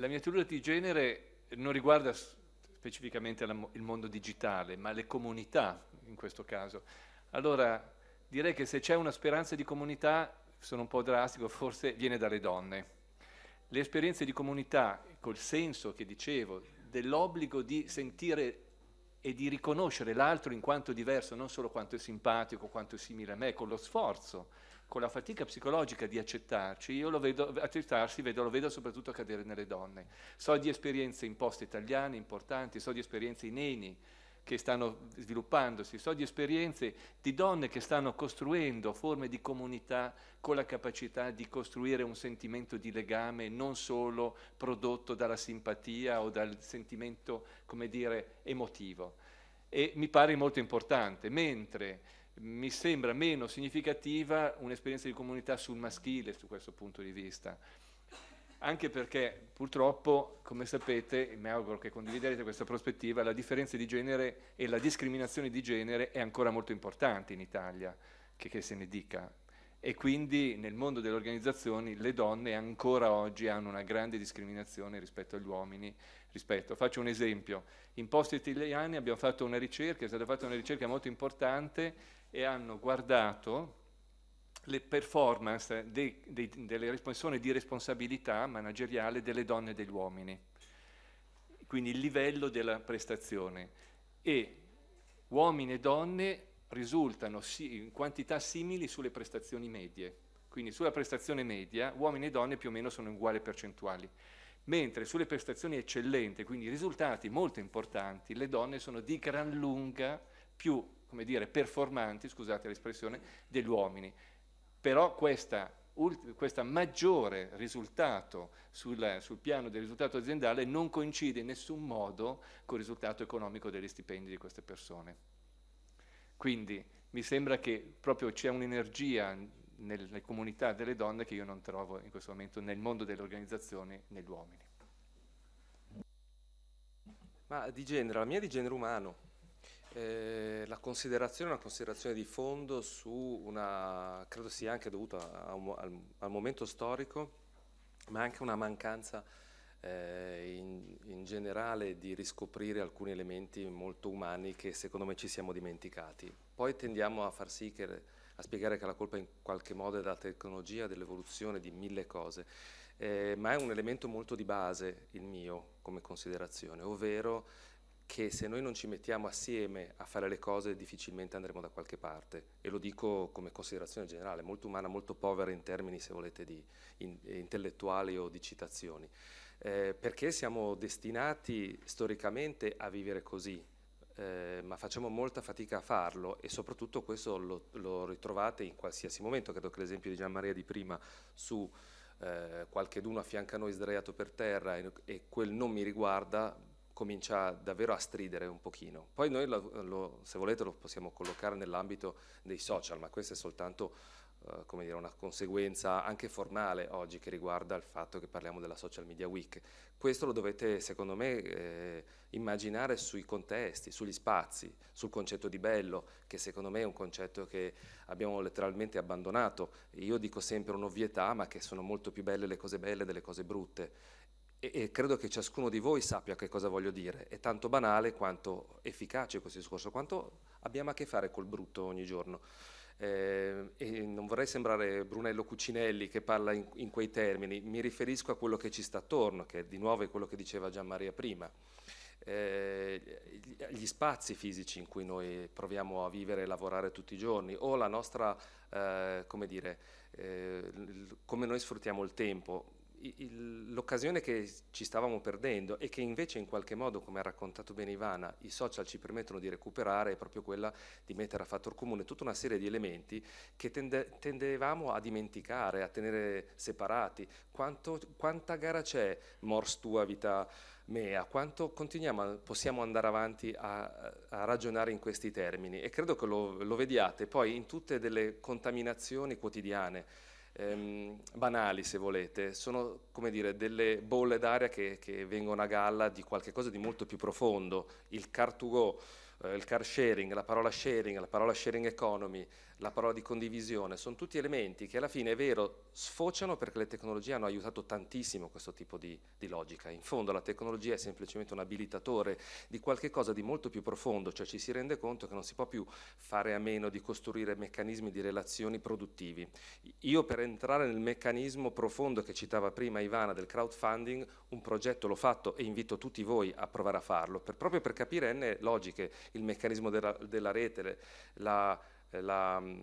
la mia teoria di genere non riguarda specificamente la, il mondo digitale, ma le comunità in questo caso. Allora direi che se c'è una speranza di comunità, sono un po' drastico, forse viene dalle donne. Le esperienze di comunità, col senso che dicevo, dell'obbligo di sentire e di riconoscere l'altro in quanto diverso, non solo quanto è simpatico, quanto è simile a me, con lo sforzo con la fatica psicologica di accettarci, io lo vedo, accettarsi, vedo, lo vedo soprattutto accadere nelle donne. So di esperienze in poste italiane importanti, so di esperienze in ENI che stanno sviluppandosi, so di esperienze di donne che stanno costruendo forme di comunità con la capacità di costruire un sentimento di legame non solo prodotto dalla simpatia o dal sentimento, come dire, emotivo. E mi pare molto importante, mentre mi sembra meno significativa un'esperienza di comunità sul maschile su questo punto di vista. Anche perché purtroppo, come sapete, e mi auguro che condividerete questa prospettiva, la differenza di genere e la discriminazione di genere è ancora molto importante in Italia, che, che se ne dica. E quindi nel mondo delle organizzazioni le donne ancora oggi hanno una grande discriminazione rispetto agli uomini Rispetto. Faccio un esempio, in Poste Italiane abbiamo fatto una ricerca, è stata fatta una ricerca molto importante e hanno guardato le performance dei, dei, delle persone di responsabilità manageriale delle donne e degli uomini, quindi il livello della prestazione. E uomini e donne risultano si, in quantità simili sulle prestazioni medie, quindi sulla prestazione media uomini e donne più o meno sono uguali percentuali, mentre sulle prestazioni eccellenti, quindi risultati molto importanti, le donne sono di gran lunga più come dire, performanti, scusate l'espressione, degli uomini. Però questa questo maggiore risultato sul, sul, piano del risultato aziendale non coincide in nessun modo col risultato economico degli stipendi di queste persone. Quindi mi sembra che proprio c'è un'energia nelle comunità delle donne che io non trovo in questo momento nel mondo delle organizzazioni, negli uomini. Ma di genere, la mia è di genere umano. Eh, la considerazione è una considerazione di fondo su una, credo sia anche dovuta al, al, momento storico, ma anche una mancanza eh, in, in, generale di riscoprire alcuni elementi molto umani che secondo me ci siamo dimenticati. Poi tendiamo a far sì che, a spiegare che la colpa in qualche modo è della tecnologia, dell'evoluzione, di mille cose, eh, ma è un elemento molto di base il mio come considerazione, ovvero che se noi non ci mettiamo assieme a fare le cose difficilmente andremo da qualche parte e lo dico come considerazione generale, molto umana, molto povera in termini se volete di in, eh, intellettuali o di citazioni, eh, perché siamo destinati storicamente a vivere così, eh, ma facciamo molta fatica a farlo e soprattutto questo lo, lo ritrovate in qualsiasi momento, credo che l'esempio di Gian Maria di prima su eh, qualcheduno a fianco a noi sdraiato per terra e, e quel non mi riguarda comincia davvero a stridere un pochino. Poi noi, lo, lo, se volete, lo possiamo collocare nell'ambito dei social, ma questa è soltanto eh, come dire, una conseguenza anche formale oggi che riguarda il fatto che parliamo della Social Media Week. Questo lo dovete, secondo me, eh, immaginare sui contesti, sugli spazi, sul concetto di bello, che secondo me è un concetto che abbiamo letteralmente abbandonato. Io dico sempre un'ovvietà, ma che sono molto più belle le cose belle delle cose brutte e, e, credo che ciascuno di voi sappia che cosa voglio dire, è tanto banale quanto efficace questo discorso, quanto abbiamo a che fare col brutto ogni giorno. Eh, e non vorrei sembrare Brunello Cucinelli che parla in, in, quei termini, mi riferisco a quello che ci sta attorno, che di nuovo è quello che diceva Gian Maria prima. Eh, gli spazi fisici in cui noi proviamo a vivere e lavorare tutti i giorni o la nostra, eh, come dire, eh, come noi sfruttiamo il tempo, l'occasione che ci stavamo perdendo e che invece in qualche modo, come ha raccontato bene Ivana, i social ci permettono di recuperare è proprio quella di mettere a fattor comune tutta una serie di elementi che tende, tendevamo a dimenticare, a tenere separati. Quanto, quanta gara c'è, mors tua vita mea, quanto continuiamo, possiamo andare avanti a, a ragionare in questi termini e credo che lo, lo vediate poi in tutte delle contaminazioni quotidiane ehm, banali, se volete, sono come dire delle bolle d'aria che, che, vengono a galla di qualcosa di molto più profondo. Il car to go, eh, il car sharing, la parola sharing, la parola sharing economy, la parola di condivisione, sono tutti elementi che alla fine è vero sfociano perché le tecnologie hanno aiutato tantissimo questo tipo di, di logica. In fondo la tecnologia è semplicemente un abilitatore di qualche cosa di molto più profondo, cioè ci si rende conto che non si può più fare a meno di costruire meccanismi di relazioni produttivi. Io per entrare nel meccanismo profondo che citava prima Ivana del crowdfunding, un progetto l'ho fatto e invito tutti voi a provare a farlo, per, proprio per capire N logiche, il meccanismo della, della rete, la eh, la, mm,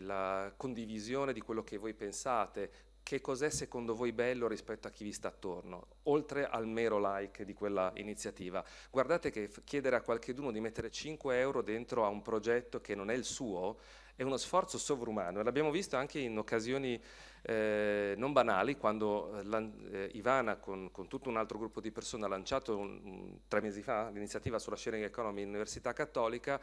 la condivisione di quello che voi pensate, che cos'è secondo voi bello rispetto a chi vi sta attorno, oltre al mero like di quella iniziativa. Guardate che chiedere a qualcheduno di mettere 5 euro dentro a un progetto che non è il suo è uno sforzo sovrumano e l'abbiamo visto anche in occasioni eh, non banali, quando eh, eh Ivana con, con, tutto un altro gruppo di persone ha lanciato un, un, tre mesi fa l'iniziativa sulla sharing economy in Università Cattolica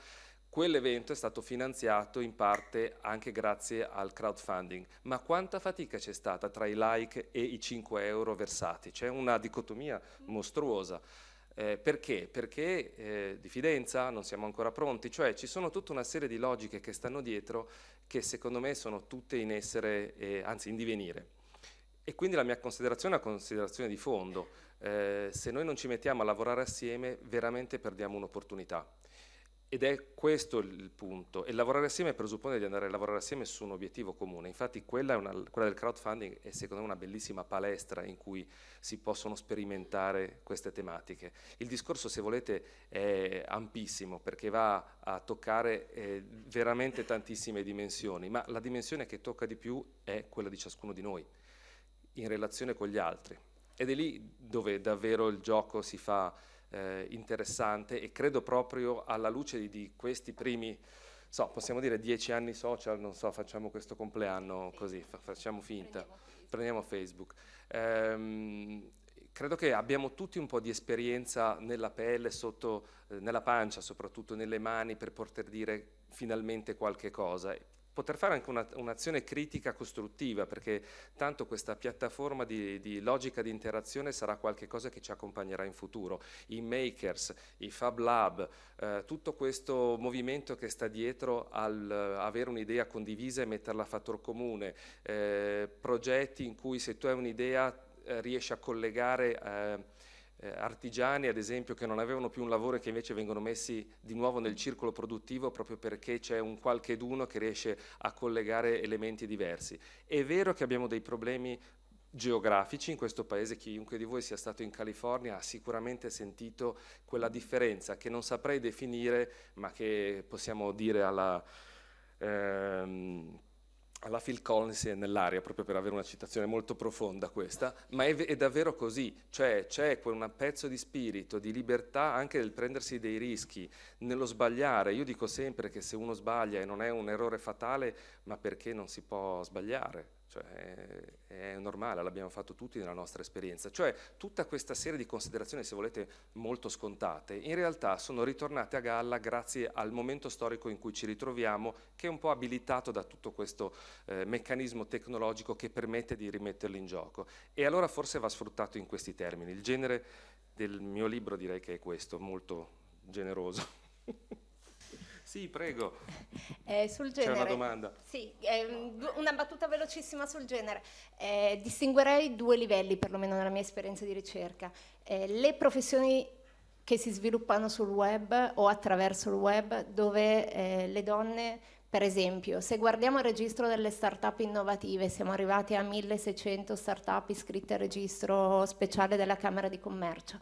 Quell'evento è stato finanziato in parte anche grazie al crowdfunding, ma quanta fatica c'è stata tra i like e i 5 euro versati? C'è una dicotomia mostruosa. Eh, perché? Perché eh, diffidenza, non siamo ancora pronti, cioè ci sono tutta una serie di logiche che stanno dietro che secondo me sono tutte in essere, eh, anzi in divenire. E quindi la mia considerazione è una considerazione di fondo. Eh, se noi non ci mettiamo a lavorare assieme, veramente perdiamo un'opportunità. Ed è questo il punto. E lavorare assieme presuppone di andare a lavorare assieme su un obiettivo comune. Infatti quella, una, quella, del crowdfunding è secondo me una bellissima palestra in cui si possono sperimentare queste tematiche. Il discorso, se volete, è ampissimo perché va a toccare eh, veramente tantissime dimensioni, ma la dimensione che tocca di più è quella di ciascuno di noi, in relazione con gli altri. Ed è lì dove davvero il gioco si fa eh, interessante e credo proprio alla luce di, di questi primi, so, possiamo dire dieci anni social, non so, facciamo questo compleanno così, fa, facciamo finta, prendiamo Facebook. Prendiamo Facebook. Ehm, credo che abbiamo tutti un po' di esperienza nella pelle, sotto, eh, nella pancia, soprattutto nelle mani, per poter dire finalmente qualche cosa poter fare anche una, un'azione critica costruttiva, perché tanto questa piattaforma di, di, logica di interazione sarà qualcosa che ci accompagnerà in futuro. I makers, i Fab Lab, eh, tutto questo movimento che sta dietro al eh, avere un'idea condivisa e metterla a fattor comune, eh, progetti in cui se tu hai un'idea eh, riesci a collegare eh, eh, artigiani, ad esempio, che non avevano più un lavoro e che invece vengono messi di nuovo nel circolo produttivo proprio perché c'è un qualche d'uno che riesce a collegare elementi diversi. È vero che abbiamo dei problemi geografici in questo paese, chiunque di voi sia stato in California ha sicuramente sentito quella differenza che non saprei definire ma che possiamo dire alla, ehm, alla Phil Collins è nell'aria, proprio per avere una citazione molto profonda questa, ma è, è davvero così, cioè c'è quel pezzo di spirito, di libertà anche nel prendersi dei rischi, nello sbagliare. Io dico sempre che se uno sbaglia e non è un errore fatale, ma perché non si può sbagliare? Cioè, è normale, l'abbiamo fatto tutti nella nostra esperienza. Cioè, tutta questa serie di considerazioni, se volete, molto scontate, in realtà sono ritornate a galla grazie al momento storico in cui ci ritroviamo, che è un po' abilitato da tutto questo eh, meccanismo tecnologico che permette di rimetterli in gioco. E allora forse va sfruttato in questi termini. Il genere del mio libro direi che è questo, molto generoso. Sì, prego. Eh, sul genere. C'è una domanda. Sì, ehm, una battuta velocissima sul genere. Eh, distinguerei due livelli, perlomeno nella mia esperienza di ricerca. Eh, le professioni che si sviluppano sul web o attraverso il web, dove eh, le donne per esempio, se guardiamo il registro delle start-up innovative, siamo arrivati a 1600 start-up iscritte al registro speciale della Camera di Commercio.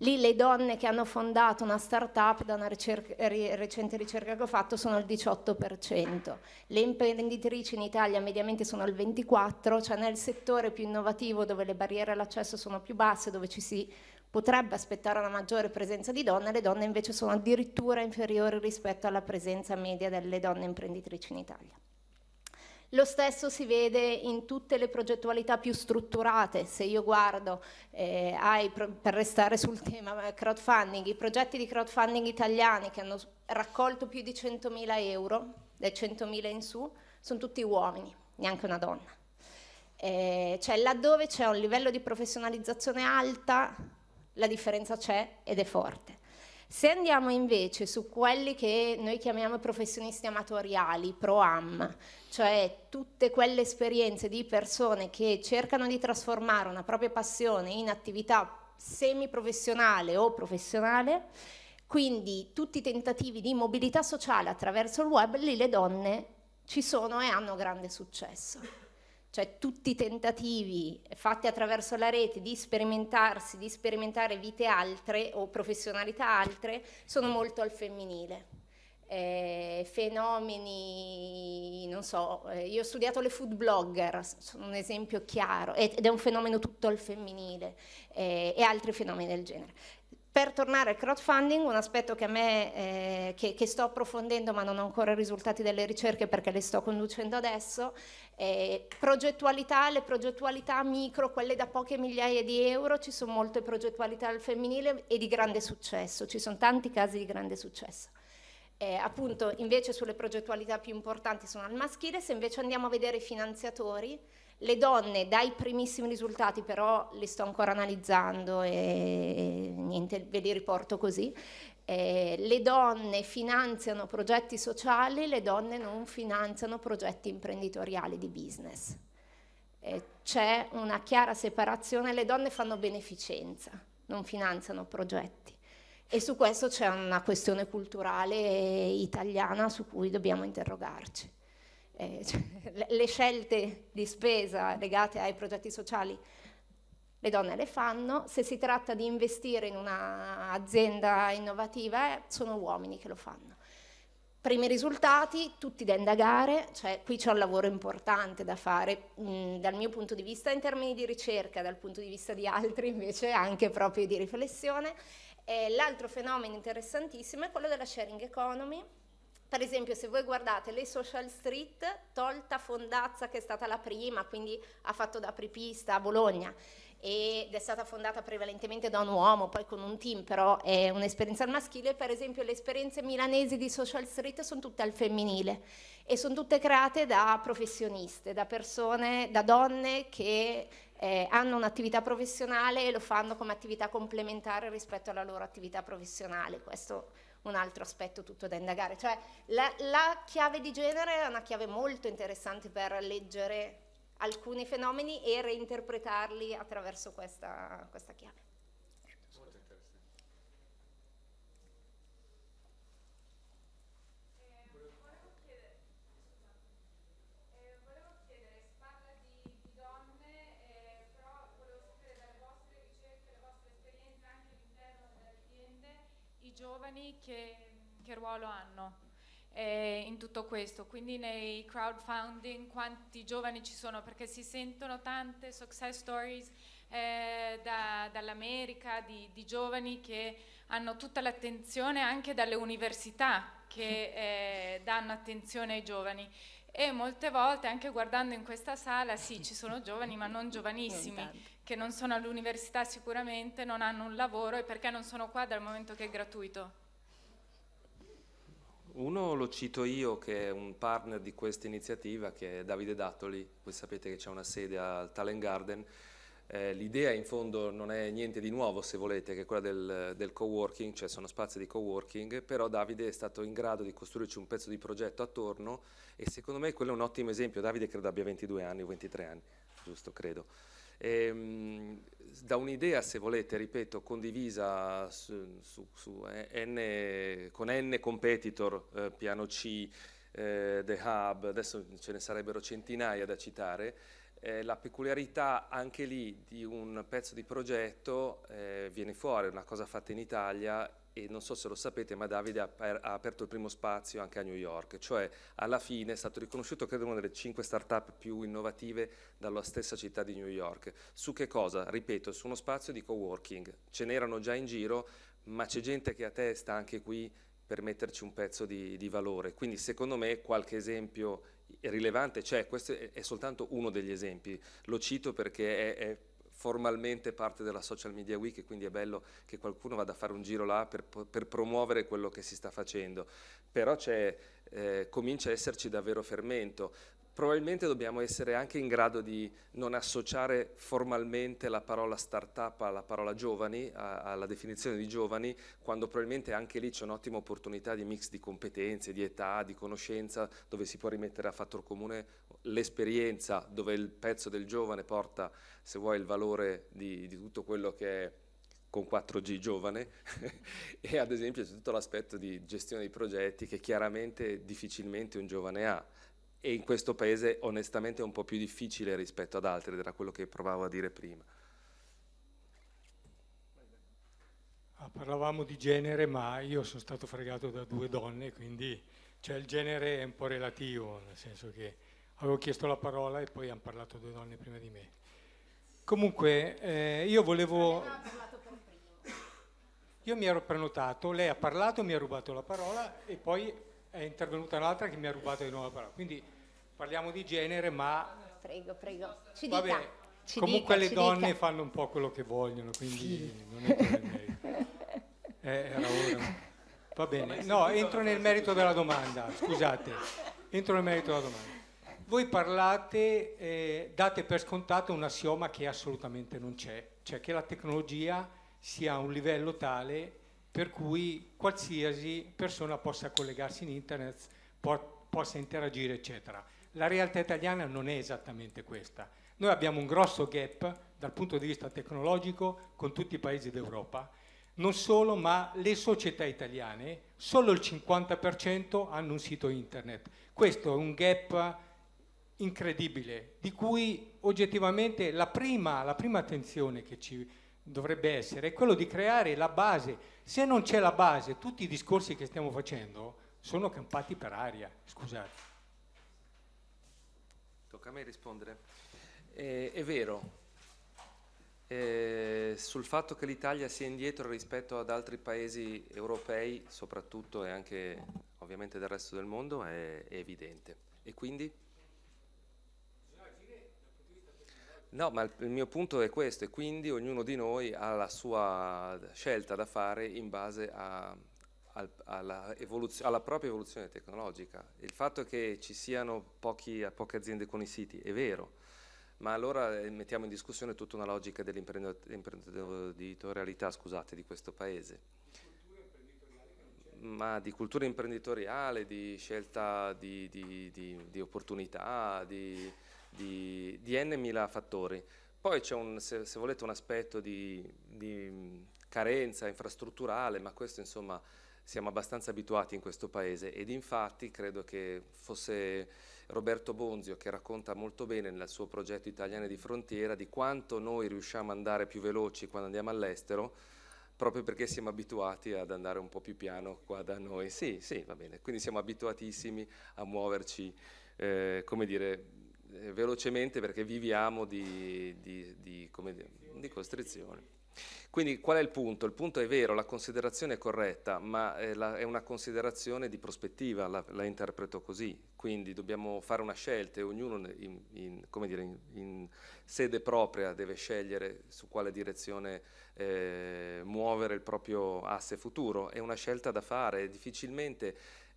Lì le donne che hanno fondato una start-up da una ricerca, recente ricerca che ho fatto sono il 18%, le imprenditrici in Italia mediamente sono il 24%, cioè nel settore più innovativo dove le barriere all'accesso sono più basse, dove ci si potrebbe aspettare una maggiore presenza di donne, le donne invece sono addirittura inferiori rispetto alla presenza media delle donne imprenditrici in Italia. Lo stesso si vede in tutte le progettualità più strutturate, se io guardo, eh, ai, per restare sul tema eh, crowdfunding, i progetti di crowdfunding italiani che hanno raccolto più di 100.000 euro, dai 100.000 in su, sono tutti uomini, neanche una donna. Eh, cioè laddove c'è un livello di professionalizzazione alta, la differenza c'è ed è forte. Se andiamo invece su quelli che noi chiamiamo professionisti amatoriali, pro-am, cioè tutte quelle esperienze di persone che cercano di trasformare una propria passione in attività semiprofessionale o professionale, quindi tutti i tentativi di mobilità sociale attraverso il web, lì le donne ci sono e hanno grande successo cioè tutti i tentativi fatti attraverso la rete di sperimentarsi, di sperimentare vite altre o professionalità altre, sono molto al femminile. Eh, fenomeni, non so, eh, io ho studiato le food blogger, sono un esempio chiaro, ed è un fenomeno tutto al femminile eh, e altri fenomeni del genere. Per tornare al crowdfunding, un aspetto che, a me, eh, che, che sto approfondendo ma non ho ancora i risultati delle ricerche perché le sto conducendo adesso, eh, progettualità, le progettualità micro, quelle da poche migliaia di euro, ci sono molte progettualità al femminile e di grande successo, ci sono tanti casi di grande successo. Eh, appunto, invece sulle progettualità più importanti sono al maschile, se invece andiamo a vedere i finanziatori, le donne dai primissimi risultati però li sto ancora analizzando e niente, ve li riporto così. Eh, le donne finanziano progetti sociali, le donne non finanziano progetti imprenditoriali di business. Eh, c'è una chiara separazione, le donne fanno beneficenza, non finanziano progetti. E su questo c'è una questione culturale italiana su cui dobbiamo interrogarci eh, cioè, le scelte di spesa legate ai progetti sociali le donne le fanno, se si tratta di investire in un'azienda innovativa eh, sono uomini che lo fanno. Primi risultati, tutti da indagare, cioè qui c'è un lavoro importante da fare mh, mm, dal mio punto di vista in termini di ricerca, dal punto di vista di altri invece anche proprio di riflessione. l'altro fenomeno interessantissimo è quello della sharing economy, per esempio se voi guardate le social street, tolta Fondazza che è stata la prima, quindi ha fatto da apripista a Bologna ed è stata fondata prevalentemente da un uomo, poi con un team, però è un'esperienza al maschile, per esempio le esperienze milanesi di social street sono tutte al femminile e sono tutte create da professioniste, da persone, da donne che eh, hanno un'attività professionale e lo fanno come attività complementare rispetto alla loro attività professionale. Questo un altro aspetto tutto da indagare. Cioè la, la chiave di genere è una chiave molto interessante per leggere alcuni fenomeni e reinterpretarli attraverso questa, questa chiave. giovani che, che ruolo hanno eh, in tutto questo? Quindi nei crowdfunding quanti giovani ci sono? Perché si sentono tante success stories eh, da, dall'America di, di, giovani che hanno tutta l'attenzione anche dalle università che eh, danno attenzione ai giovani e molte volte anche guardando in questa sala sì ci sono giovani ma non giovanissimi che non sono all'università sicuramente, non hanno un lavoro e perché non sono qua dal momento che è gratuito? Uno lo cito io che è un partner di questa iniziativa che è Davide Dattoli, voi sapete che c'è una sede al Talent Garden eh, l'idea in fondo non è niente di nuovo, se volete, che è quella del, del co-working, cioè sono spazi di co-working, però Davide è stato in grado di costruirci un pezzo di progetto attorno e secondo me quello è un ottimo esempio. Davide credo abbia 22 anni o 23 anni, giusto, credo. E, ehm, da un'idea, se volete, ripeto, condivisa su, su, su, eh, N, con N competitor, eh, piano C, eh, The Hub, adesso ce ne sarebbero centinaia da citare, eh, la peculiarità anche lì di un pezzo di progetto eh, viene fuori, è una cosa fatta in Italia e non so se lo sapete ma Davide ha, aperto il primo spazio anche a New York, cioè alla fine è stato riconosciuto credo una delle cinque start-up più innovative dalla stessa città di New York. Su che cosa? Ripeto, su uno spazio di co-working, ce n'erano già in giro ma c'è gente che ha testa anche qui per metterci un pezzo di, di valore, quindi secondo me qualche esempio rilevante, cioè questo è, è, soltanto uno degli esempi, lo cito perché è, è formalmente parte della Social Media Week e quindi è bello che qualcuno vada a fare un giro là per, per promuovere quello che si sta facendo. Però c'è eh, comincia a esserci davvero fermento. Probabilmente dobbiamo essere anche in grado di non associare formalmente la parola startup alla parola giovani, a, alla definizione di giovani, quando probabilmente anche lì c'è un'ottima opportunità di mix di competenze, di età, di conoscenza, dove si può rimettere a fattor comune l'esperienza, dove il pezzo del giovane porta, se vuoi, il valore di, di tutto quello che è con 4G giovane e ad esempio c'è tutto l'aspetto di gestione dei progetti che chiaramente difficilmente un giovane ha e in questo paese onestamente è un po' più difficile rispetto ad altri, era quello che provavo a dire prima. Ah, parlavamo di genere, ma io sono stato fregato da due donne, quindi cioè, il genere è un po' relativo, nel senso che avevo chiesto la parola e poi hanno parlato due donne prima di me. Comunque, eh, io volevo... Io mi ero prenotato, lei ha parlato, mi ha rubato la parola e poi è intervenuta un'altra che mi ha rubato di nuovo la parola. Quindi parliamo di genere, ma... Prego, prego. Ci dica. Vabbè, ci comunque dica, le donne dica. fanno un po' quello che vogliono, quindi sì. non entro Eh, era ora. Va bene, no, entro nel merito della domanda, scusate, entro nel merito della domanda. Voi parlate, eh, date per scontato un assioma che assolutamente non c'è, cioè che la tecnologia sia a un livello tale per cui qualsiasi persona possa collegarsi in internet, po possa interagire, eccetera. La realtà italiana non è esattamente questa. Noi abbiamo un grosso gap dal punto di vista tecnologico con tutti i paesi d'Europa. Non solo, ma le società italiane, solo il 50% hanno un sito internet. Questo è un gap incredibile, di cui oggettivamente la prima, la prima attenzione che ci, dovrebbe essere è quello di creare la base. Se non c'è la base, tutti i discorsi che stiamo facendo sono campati per aria, scusate. Tocca a me rispondere. Eh, è vero, eh, sul fatto che l'Italia sia indietro rispetto ad altri paesi europei, soprattutto e anche ovviamente del resto del mondo, è, è evidente. E quindi? No, ma il, mio punto è questo, e quindi ognuno di noi ha la sua scelta da fare in base a, al, alla, alla, propria evoluzione tecnologica. Il fatto che ci siano pochi, poche aziende con i siti è vero, ma allora eh, mettiamo in discussione tutta una logica dell'imprenditorialità di questo paese. Ma di cultura imprenditoriale, di scelta di, di, di, di opportunità, di di, di mila fattori. Poi c'è, se, se, volete, un aspetto di, di mm, carenza infrastrutturale, ma questo insomma siamo abbastanza abituati in questo paese ed infatti credo che fosse Roberto Bonzio che racconta molto bene nel suo progetto Italiane di frontiera di quanto noi riusciamo ad andare più veloci quando andiamo all'estero proprio perché siamo abituati ad andare un po' più piano qua da noi. Sì, sì, va bene. Quindi siamo abituatissimi a muoverci, eh, come dire, eh, velocemente perché viviamo di, di, di, di, costrizione. Quindi qual è il punto? Il punto è vero, la considerazione è corretta, ma è, eh, la, è una considerazione di prospettiva, la, la, interpreto così. Quindi dobbiamo fare una scelta e ognuno in, in, dire, in, in sede propria deve scegliere su quale direzione eh, muovere il proprio asse futuro. È una scelta da fare, difficilmente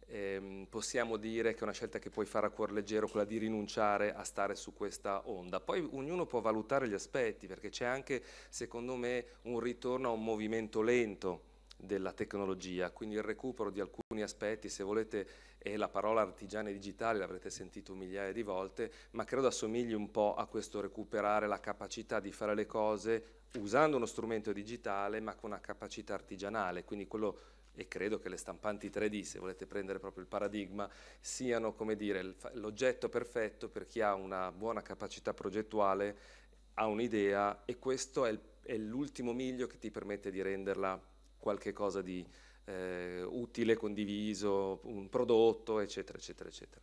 ehm, possiamo dire che è una scelta che puoi fare a cuor leggero, quella di rinunciare a stare su questa onda. Poi ognuno può valutare gli aspetti, perché c'è anche, secondo me, un ritorno a un movimento lento della tecnologia, quindi il recupero di alcuni aspetti, se volete, è la parola artigiana e digitale, l'avrete sentito migliaia di volte, ma credo assomigli un po' a questo recuperare la capacità di fare le cose usando uno strumento digitale ma con una capacità artigianale, quindi quello e credo che le stampanti 3D, se volete prendere proprio il paradigma, siano l'oggetto perfetto per chi ha una buona capacità progettuale, ha un'idea e questo è l'ultimo miglio che ti permette di renderla qualche cosa di eh, utile, condiviso, un prodotto, eccetera, eccetera, eccetera.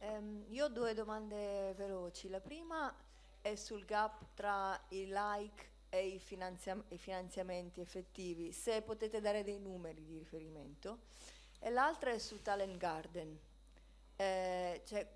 Um, io ho due domande veloci. La prima è sul gap tra i like e i, finanzia i finanziamenti effettivi, se potete dare dei numeri di riferimento, e l'altra è su Talent Garden. Eh, cioè,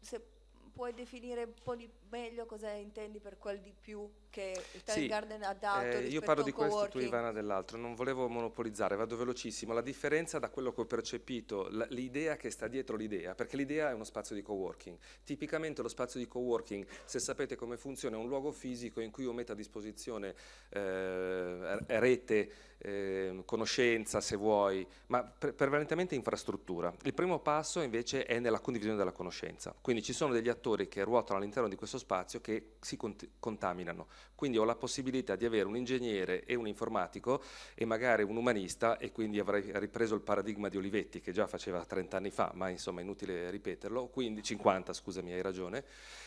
se puoi definire un po' di meglio cosa intendi per quel di più che il Talent sì, Garden ha dato eh, Io parlo di questo, tu Ivana dell'altro, non volevo monopolizzare, vado velocissimo. La differenza da quello che ho percepito, l'idea che sta dietro l'idea, perché l'idea è uno spazio di coworking. Tipicamente lo spazio di coworking, se sapete come funziona, è un luogo fisico in cui io metto a disposizione eh, rete, eh, conoscenza se vuoi, ma pre prevalentemente infrastruttura. Il primo passo invece è nella condivisione della conoscenza, quindi ci sono degli attori che ruotano all'interno di questo spazio che si cont contaminano. Quindi ho la possibilità di avere un ingegnere e un informatico e magari un umanista e quindi avrei ripreso il paradigma di Olivetti che già faceva 30 anni fa, ma insomma è inutile ripeterlo, quindi 50 scusami hai ragione,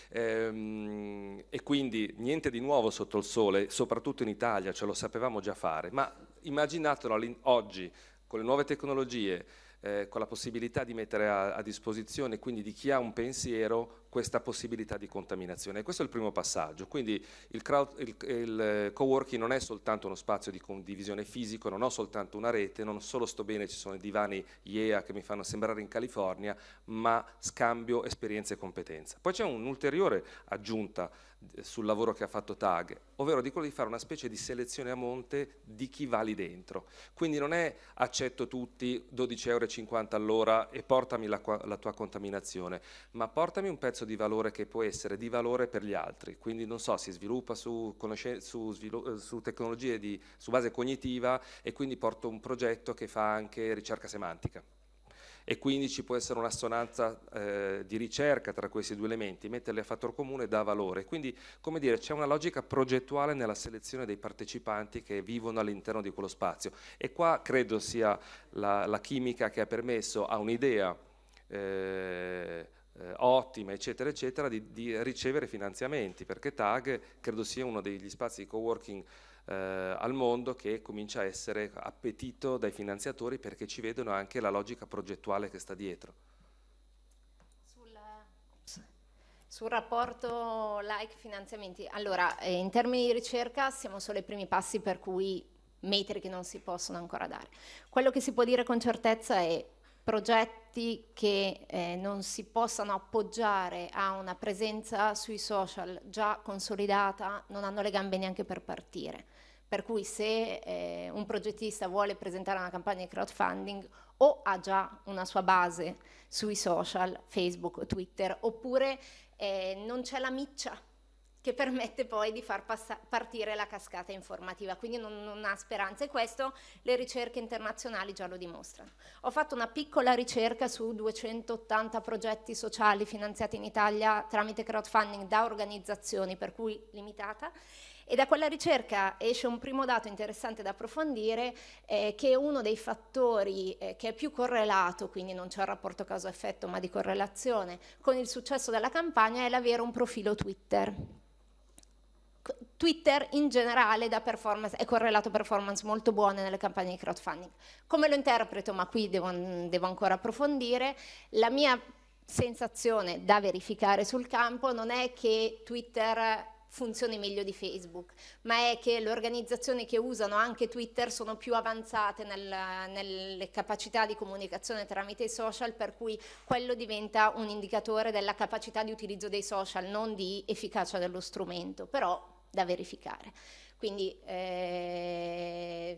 ehm, e quindi niente di nuovo sotto il sole, soprattutto in Italia ce lo sapevamo già fare, ma immaginatelo oggi con le nuove tecnologie, eh, con la possibilità di mettere a, a, disposizione quindi di chi ha un pensiero questa possibilità di contaminazione. questo è il primo passaggio, quindi il, crowd, il, il eh, co non è soltanto uno spazio di condivisione fisico, non ho soltanto una rete, non solo sto bene, ci sono i divani IEA che mi fanno sembrare in California, ma scambio esperienze e competenze. Poi c'è un'ulteriore aggiunta eh, sul lavoro che ha fatto TAG, ovvero di quello di fare una specie di selezione a monte di chi va lì dentro. Quindi non è accetto tutti 12,50 euro all'ora e portami la, la tua contaminazione, ma portami un pezzo senso di valore che può essere, di valore per gli altri, quindi non so, si sviluppa su, su, svilu eh, su tecnologie di, su base cognitiva e quindi porto un progetto che fa anche ricerca semantica e quindi ci può essere un'assonanza eh, di ricerca tra questi due elementi, metterli a fattore comune dà valore, quindi come dire c'è una logica progettuale nella selezione dei partecipanti che vivono all'interno di quello spazio e qua credo sia la, la chimica che ha permesso a un'idea eh, eh, ottima, eccetera, eccetera, di, di, ricevere finanziamenti, perché TAG credo sia uno degli spazi di coworking eh, al mondo che comincia a essere appetito dai finanziatori perché ci vedono anche la logica progettuale che sta dietro. Sul rapporto like finanziamenti, allora eh, in termini di ricerca siamo solo ai primi passi per cui metri che non si possono ancora dare. Quello che si può dire con certezza è progetti che eh, non si possano appoggiare a una presenza sui social già consolidata non hanno le gambe neanche per partire. Per cui se eh, un progettista vuole presentare una campagna di crowdfunding o ha già una sua base sui social, Facebook o Twitter, oppure eh, non c'è la miccia che permette poi di far passa- partire la cascata informativa, quindi non, non, ha speranza e questo le ricerche internazionali già lo dimostrano. Ho fatto una piccola ricerca su 280 progetti sociali finanziati in Italia tramite crowdfunding da organizzazioni, per cui limitata, e da quella ricerca esce un primo dato interessante da approfondire, eh, che uno dei fattori eh, che è più correlato, quindi non c'è un rapporto causa-effetto ma di correlazione, con il successo della campagna è l'avere un profilo Twitter. Twitter in generale è correlato a performance molto buone nelle campagne di crowdfunding. Come lo interpreto, ma qui devo, devo ancora approfondire, la mia sensazione da verificare sul campo non è che Twitter funzioni meglio di Facebook, ma è che le organizzazioni che usano anche Twitter sono più avanzate nel, nelle capacità di comunicazione tramite i social, per cui quello diventa un indicatore della capacità di utilizzo dei social, non di efficacia dello strumento. Però da verificare. Quindi eh,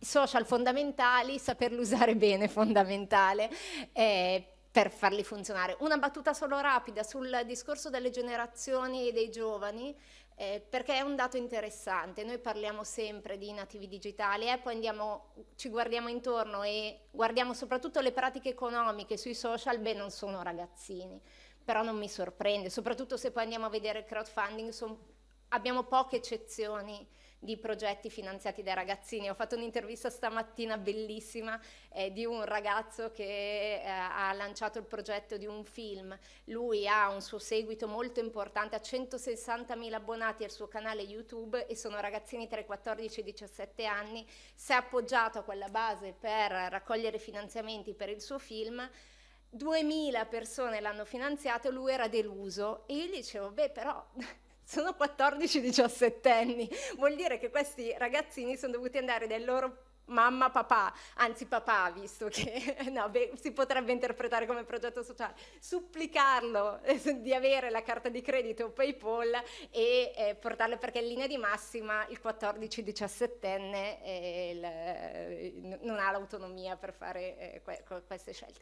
social fondamentali, saperli usare bene è fondamentale eh, per farli funzionare. Una battuta solo rapida sul discorso delle generazioni e dei giovani, eh, perché è un dato interessante. Noi parliamo sempre di nativi digitali e eh, poi andiamo, ci guardiamo intorno e guardiamo soprattutto le pratiche economiche sui social, beh non sono ragazzini, però non mi sorprende, soprattutto se poi andiamo a vedere il crowdfunding, sono abbiamo poche eccezioni di progetti finanziati dai ragazzini. Ho fatto un'intervista stamattina bellissima eh, di un ragazzo che eh, ha lanciato il progetto di un film. Lui ha un suo seguito molto importante, ha 160.000 abbonati al suo canale YouTube e sono ragazzini tra i 14 e i 17 anni. Si è appoggiato a quella base per raccogliere finanziamenti per il suo film. 2000 persone l'hanno finanziato, lui era deluso e io gli dicevo, beh però sono 14-17 anni, vuol dire che questi ragazzini sono dovuti andare dai loro mamma, papà, anzi papà, visto che no, beh, si potrebbe interpretare come progetto sociale, supplicarlo eh, di avere la carta di credito o PayPal e eh, portarlo perché in linea di massima il 14-17enne eh, eh non ha l'autonomia per fare eh, que- queste scelte.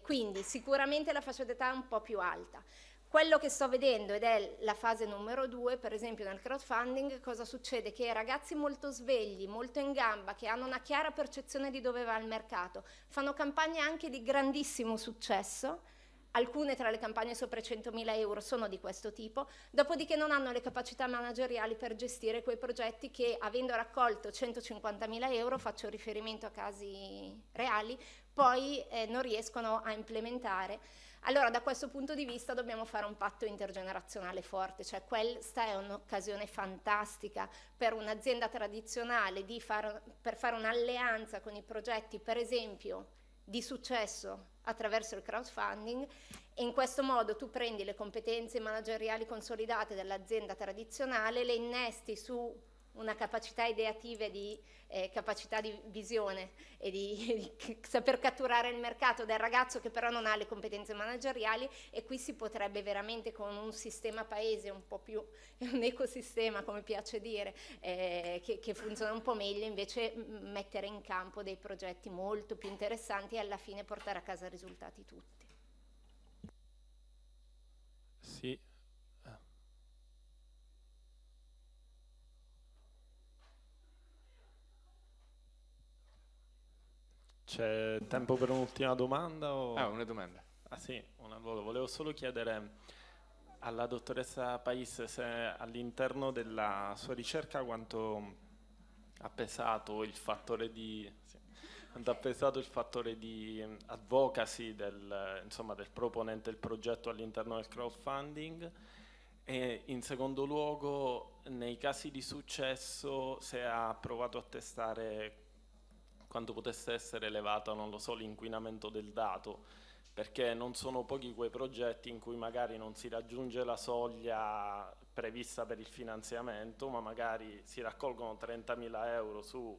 quindi sicuramente la fascia d'età è un po' più alta. Quello che sto vedendo, ed è la fase numero due, per esempio nel crowdfunding, cosa succede? Che ragazzi molto svegli, molto in gamba, che hanno una chiara percezione di dove va il mercato, fanno campagne anche di grandissimo successo, alcune tra le campagne sopra i 100.000 euro sono di questo tipo, dopodiché non hanno le capacità manageriali per gestire quei progetti che avendo raccolto 150.000 euro, faccio riferimento a casi reali, poi eh, non riescono a implementare. Allora da questo punto di vista dobbiamo fare un patto intergenerazionale forte, cioè questa è un'occasione fantastica per un'azienda tradizionale far, per fare un'alleanza con i progetti, per esempio, di successo attraverso il crowdfunding e in questo modo tu prendi le competenze manageriali consolidate dell'azienda tradizionale, le innesti su una capacità ideativa e di eh, capacità di visione e di, di, saper catturare il mercato del ragazzo che però non ha le competenze manageriali e qui si potrebbe veramente con un sistema paese un po' più, un ecosistema come piace dire, eh, che, che, funziona un po' meglio invece mettere in campo dei progetti molto più interessanti e alla fine portare a casa risultati tutti. Sì, C'è tempo per un'ultima domanda? O... Ah, una domanda. Ah sì, una, volo. volevo solo chiedere alla dottoressa Pais se all'interno della sua ricerca quanto ha pesato il fattore di, sì, il fattore di advocacy del, insomma, del, proponente del progetto all'interno del crowdfunding e in secondo luogo nei casi di successo se ha provato a testare quanto potesse essere elevato, non lo so, l'inquinamento del dato, perché non sono pochi quei progetti in cui magari non si raggiunge la soglia prevista per il finanziamento, ma magari si raccolgono 30.000 euro su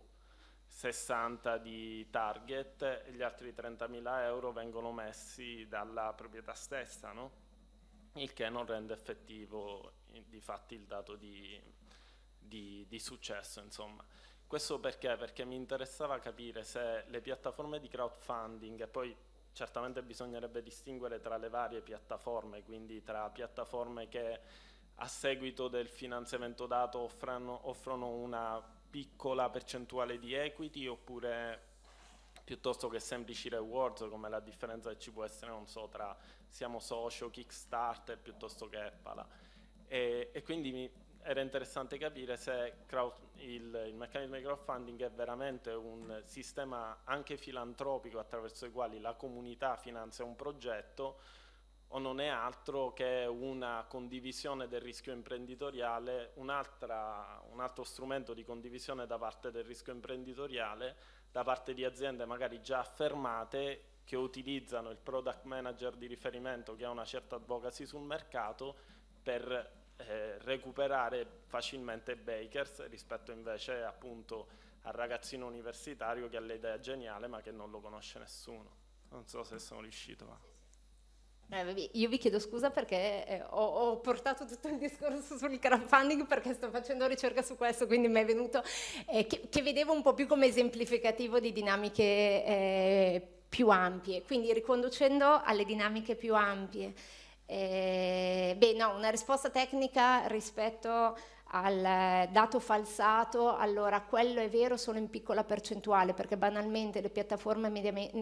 60 di target e gli altri 30.000 euro vengono messi dalla proprietà stessa, no? il che non rende effettivo di fatti il dato di, di, di successo. Insomma. Questo perché? Perché mi interessava capire se le piattaforme di crowdfunding e poi certamente bisognerebbe distinguere tra le varie piattaforme, quindi tra piattaforme che a seguito del finanziamento dato offrano, offrono una piccola percentuale di equity oppure piuttosto che semplici rewards come la differenza che ci può essere non so tra siamo socio, kickstarter piuttosto che Epala e, e quindi mi, era interessante capire se crowdfunding il, il meccanismo di crowdfunding è veramente un sistema anche filantropico attraverso il quale la comunità finanzia un progetto o non è altro che una condivisione del rischio imprenditoriale, un, un altro strumento di condivisione da parte del rischio imprenditoriale, da parte di aziende magari già affermate che utilizzano il product manager di riferimento che ha una certa advocacy sul mercato per eh, recuperare facilmente Bakers rispetto invece appunto al ragazzino universitario che ha l'idea geniale ma che non lo conosce nessuno. Non so se sono riuscito ma... Eh, io vi chiedo scusa perché eh, ho, ho, portato tutto il discorso sul crowdfunding perché sto facendo ricerca su questo, quindi mi è venuto eh, che, che, vedevo un po' più come esemplificativo di dinamiche eh, più ampie, quindi riconducendo alle dinamiche più ampie. Eh, beh, no, una risposta tecnica rispetto al dato falsato, allora quello è vero solo in piccola percentuale, perché banalmente le piattaforme,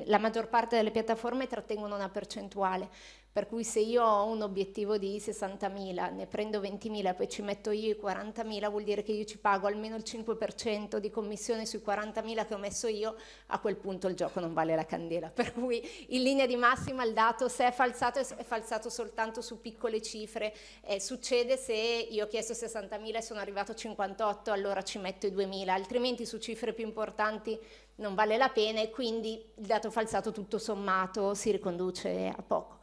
la maggior parte delle piattaforme trattengono una percentuale. Per cui se io ho un obiettivo di 60.000, ne prendo 20.000, poi ci metto io i 40.000, vuol dire che io ci pago almeno il 5% di commissione sui 40.000 che ho messo io, a quel punto il gioco non vale la candela. Per cui in linea di massima il dato se è falsato è falsato soltanto su piccole cifre. Eh, succede se io ho chiesto 60.000 e sono arrivato a 58, allora ci metto i 2.000, altrimenti su cifre più importanti non vale la pena e quindi il dato falsato tutto sommato si riconduce a poco.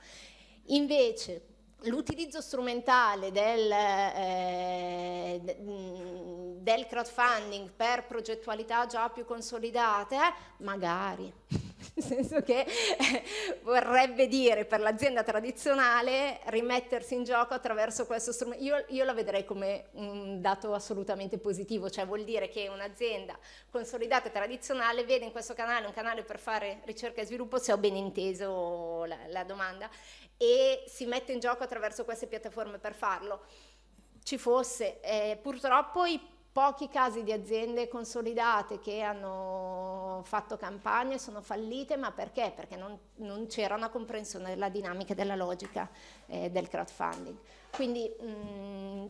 Invece l'utilizzo strumentale del, eh, mm, del crowdfunding per progettualità già più consolidate, magari nel senso che eh, vorrebbe dire per l'azienda tradizionale rimettersi in gioco attraverso questo strumento. Io, io la vedrei come un dato assolutamente positivo, cioè vuol dire che un'azienda consolidata e tradizionale vede in questo canale un canale per fare ricerca e sviluppo, se ho ben inteso la, la domanda, e si mette in gioco attraverso queste piattaforme per farlo. Ci fosse, eh, purtroppo i pochi casi di aziende consolidate che hanno fatto campagne sono fallite, ma perché? Perché non, non c'era una comprensione della dinamica e della logica eh, del crowdfunding. Quindi mh,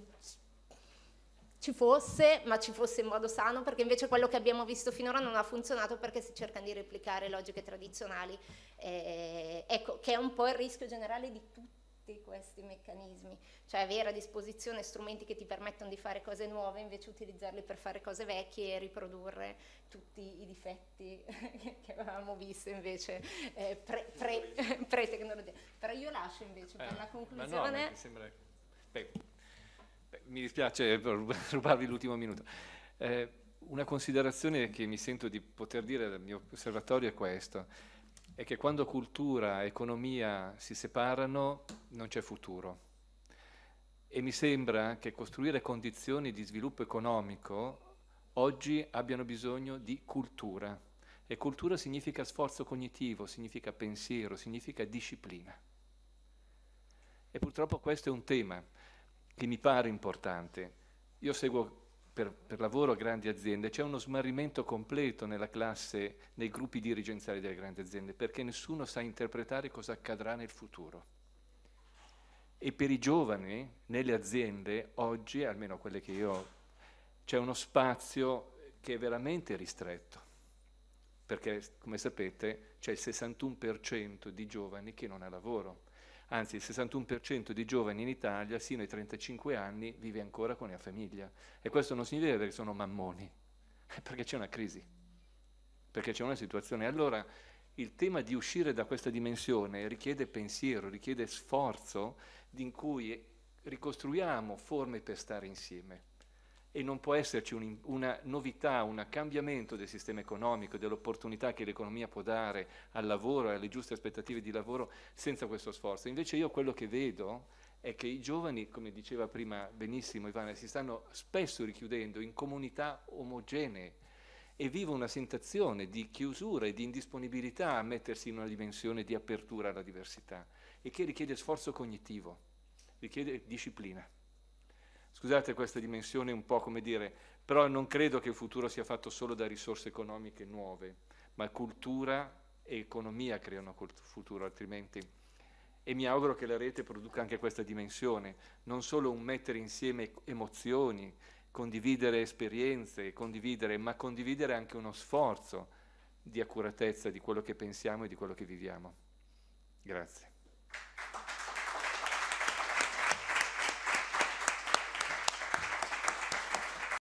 ci fosse, ma ci fosse in modo sano, perché invece quello che abbiamo visto finora non ha funzionato perché si cercano di replicare logiche tradizionali, eh, ecco, che è un po' il rischio generale di tutti questi meccanismi, cioè avere a disposizione strumenti che ti permettono di fare cose nuove, invece utilizzarli per fare cose vecchie e riprodurre tutti i difetti che avevamo visto invece eh, pre-tecnologia. Pre, pre Però io lascio invece eh, per la conclusione. Ma no, sembra... Beh mi dispiace rubarvi l'ultimo minuto. Eh, una considerazione che mi sento di poter dire dal mio osservatorio è questa, è che quando cultura e economia si separano non c'è futuro. E mi sembra che costruire condizioni di sviluppo economico oggi abbiano bisogno di cultura. E cultura significa sforzo cognitivo, significa pensiero, significa disciplina. E purtroppo questo è un tema che mi pare importante. Io seguo per, per lavoro grandi aziende, c'è uno smarrimento completo nella classe, nei gruppi dirigenziali delle grandi aziende, perché nessuno sa interpretare cosa accadrà nel futuro. E per i giovani, nelle aziende, oggi, almeno quelle che io ho, c'è uno spazio che è veramente ristretto, perché come sapete c'è il 61% di giovani che non ha lavoro Anzi, il 61% dei giovani in Italia, sino ai 35 anni, vive ancora con la famiglia. E questo non significa che sono mammoni, è perché c'è una crisi, perché c'è una situazione. Allora, il tema di uscire da questa dimensione richiede pensiero, richiede sforzo in cui ricostruiamo forme per stare insieme e non può esserci un, una novità, un cambiamento del sistema economico, dell'opportunità che l'economia può dare al lavoro e alle giuste aspettative di lavoro senza questo sforzo. Invece io quello che vedo è che i giovani, come diceva prima benissimo Ivana, si stanno spesso richiudendo in comunità omogenee e vivono una sensazione di chiusura e di indisponibilità a mettersi in una dimensione di apertura alla diversità e che richiede sforzo cognitivo, richiede disciplina. Scusate questa dimensione un po' come dire, però non credo che il futuro sia fatto solo da risorse economiche nuove, ma cultura e economia creano futuro, altrimenti e mi auguro che la rete produca anche questa dimensione, non solo un mettere insieme emozioni, condividere esperienze, condividere, ma condividere anche uno sforzo di accuratezza di quello che pensiamo e di quello che viviamo. Grazie.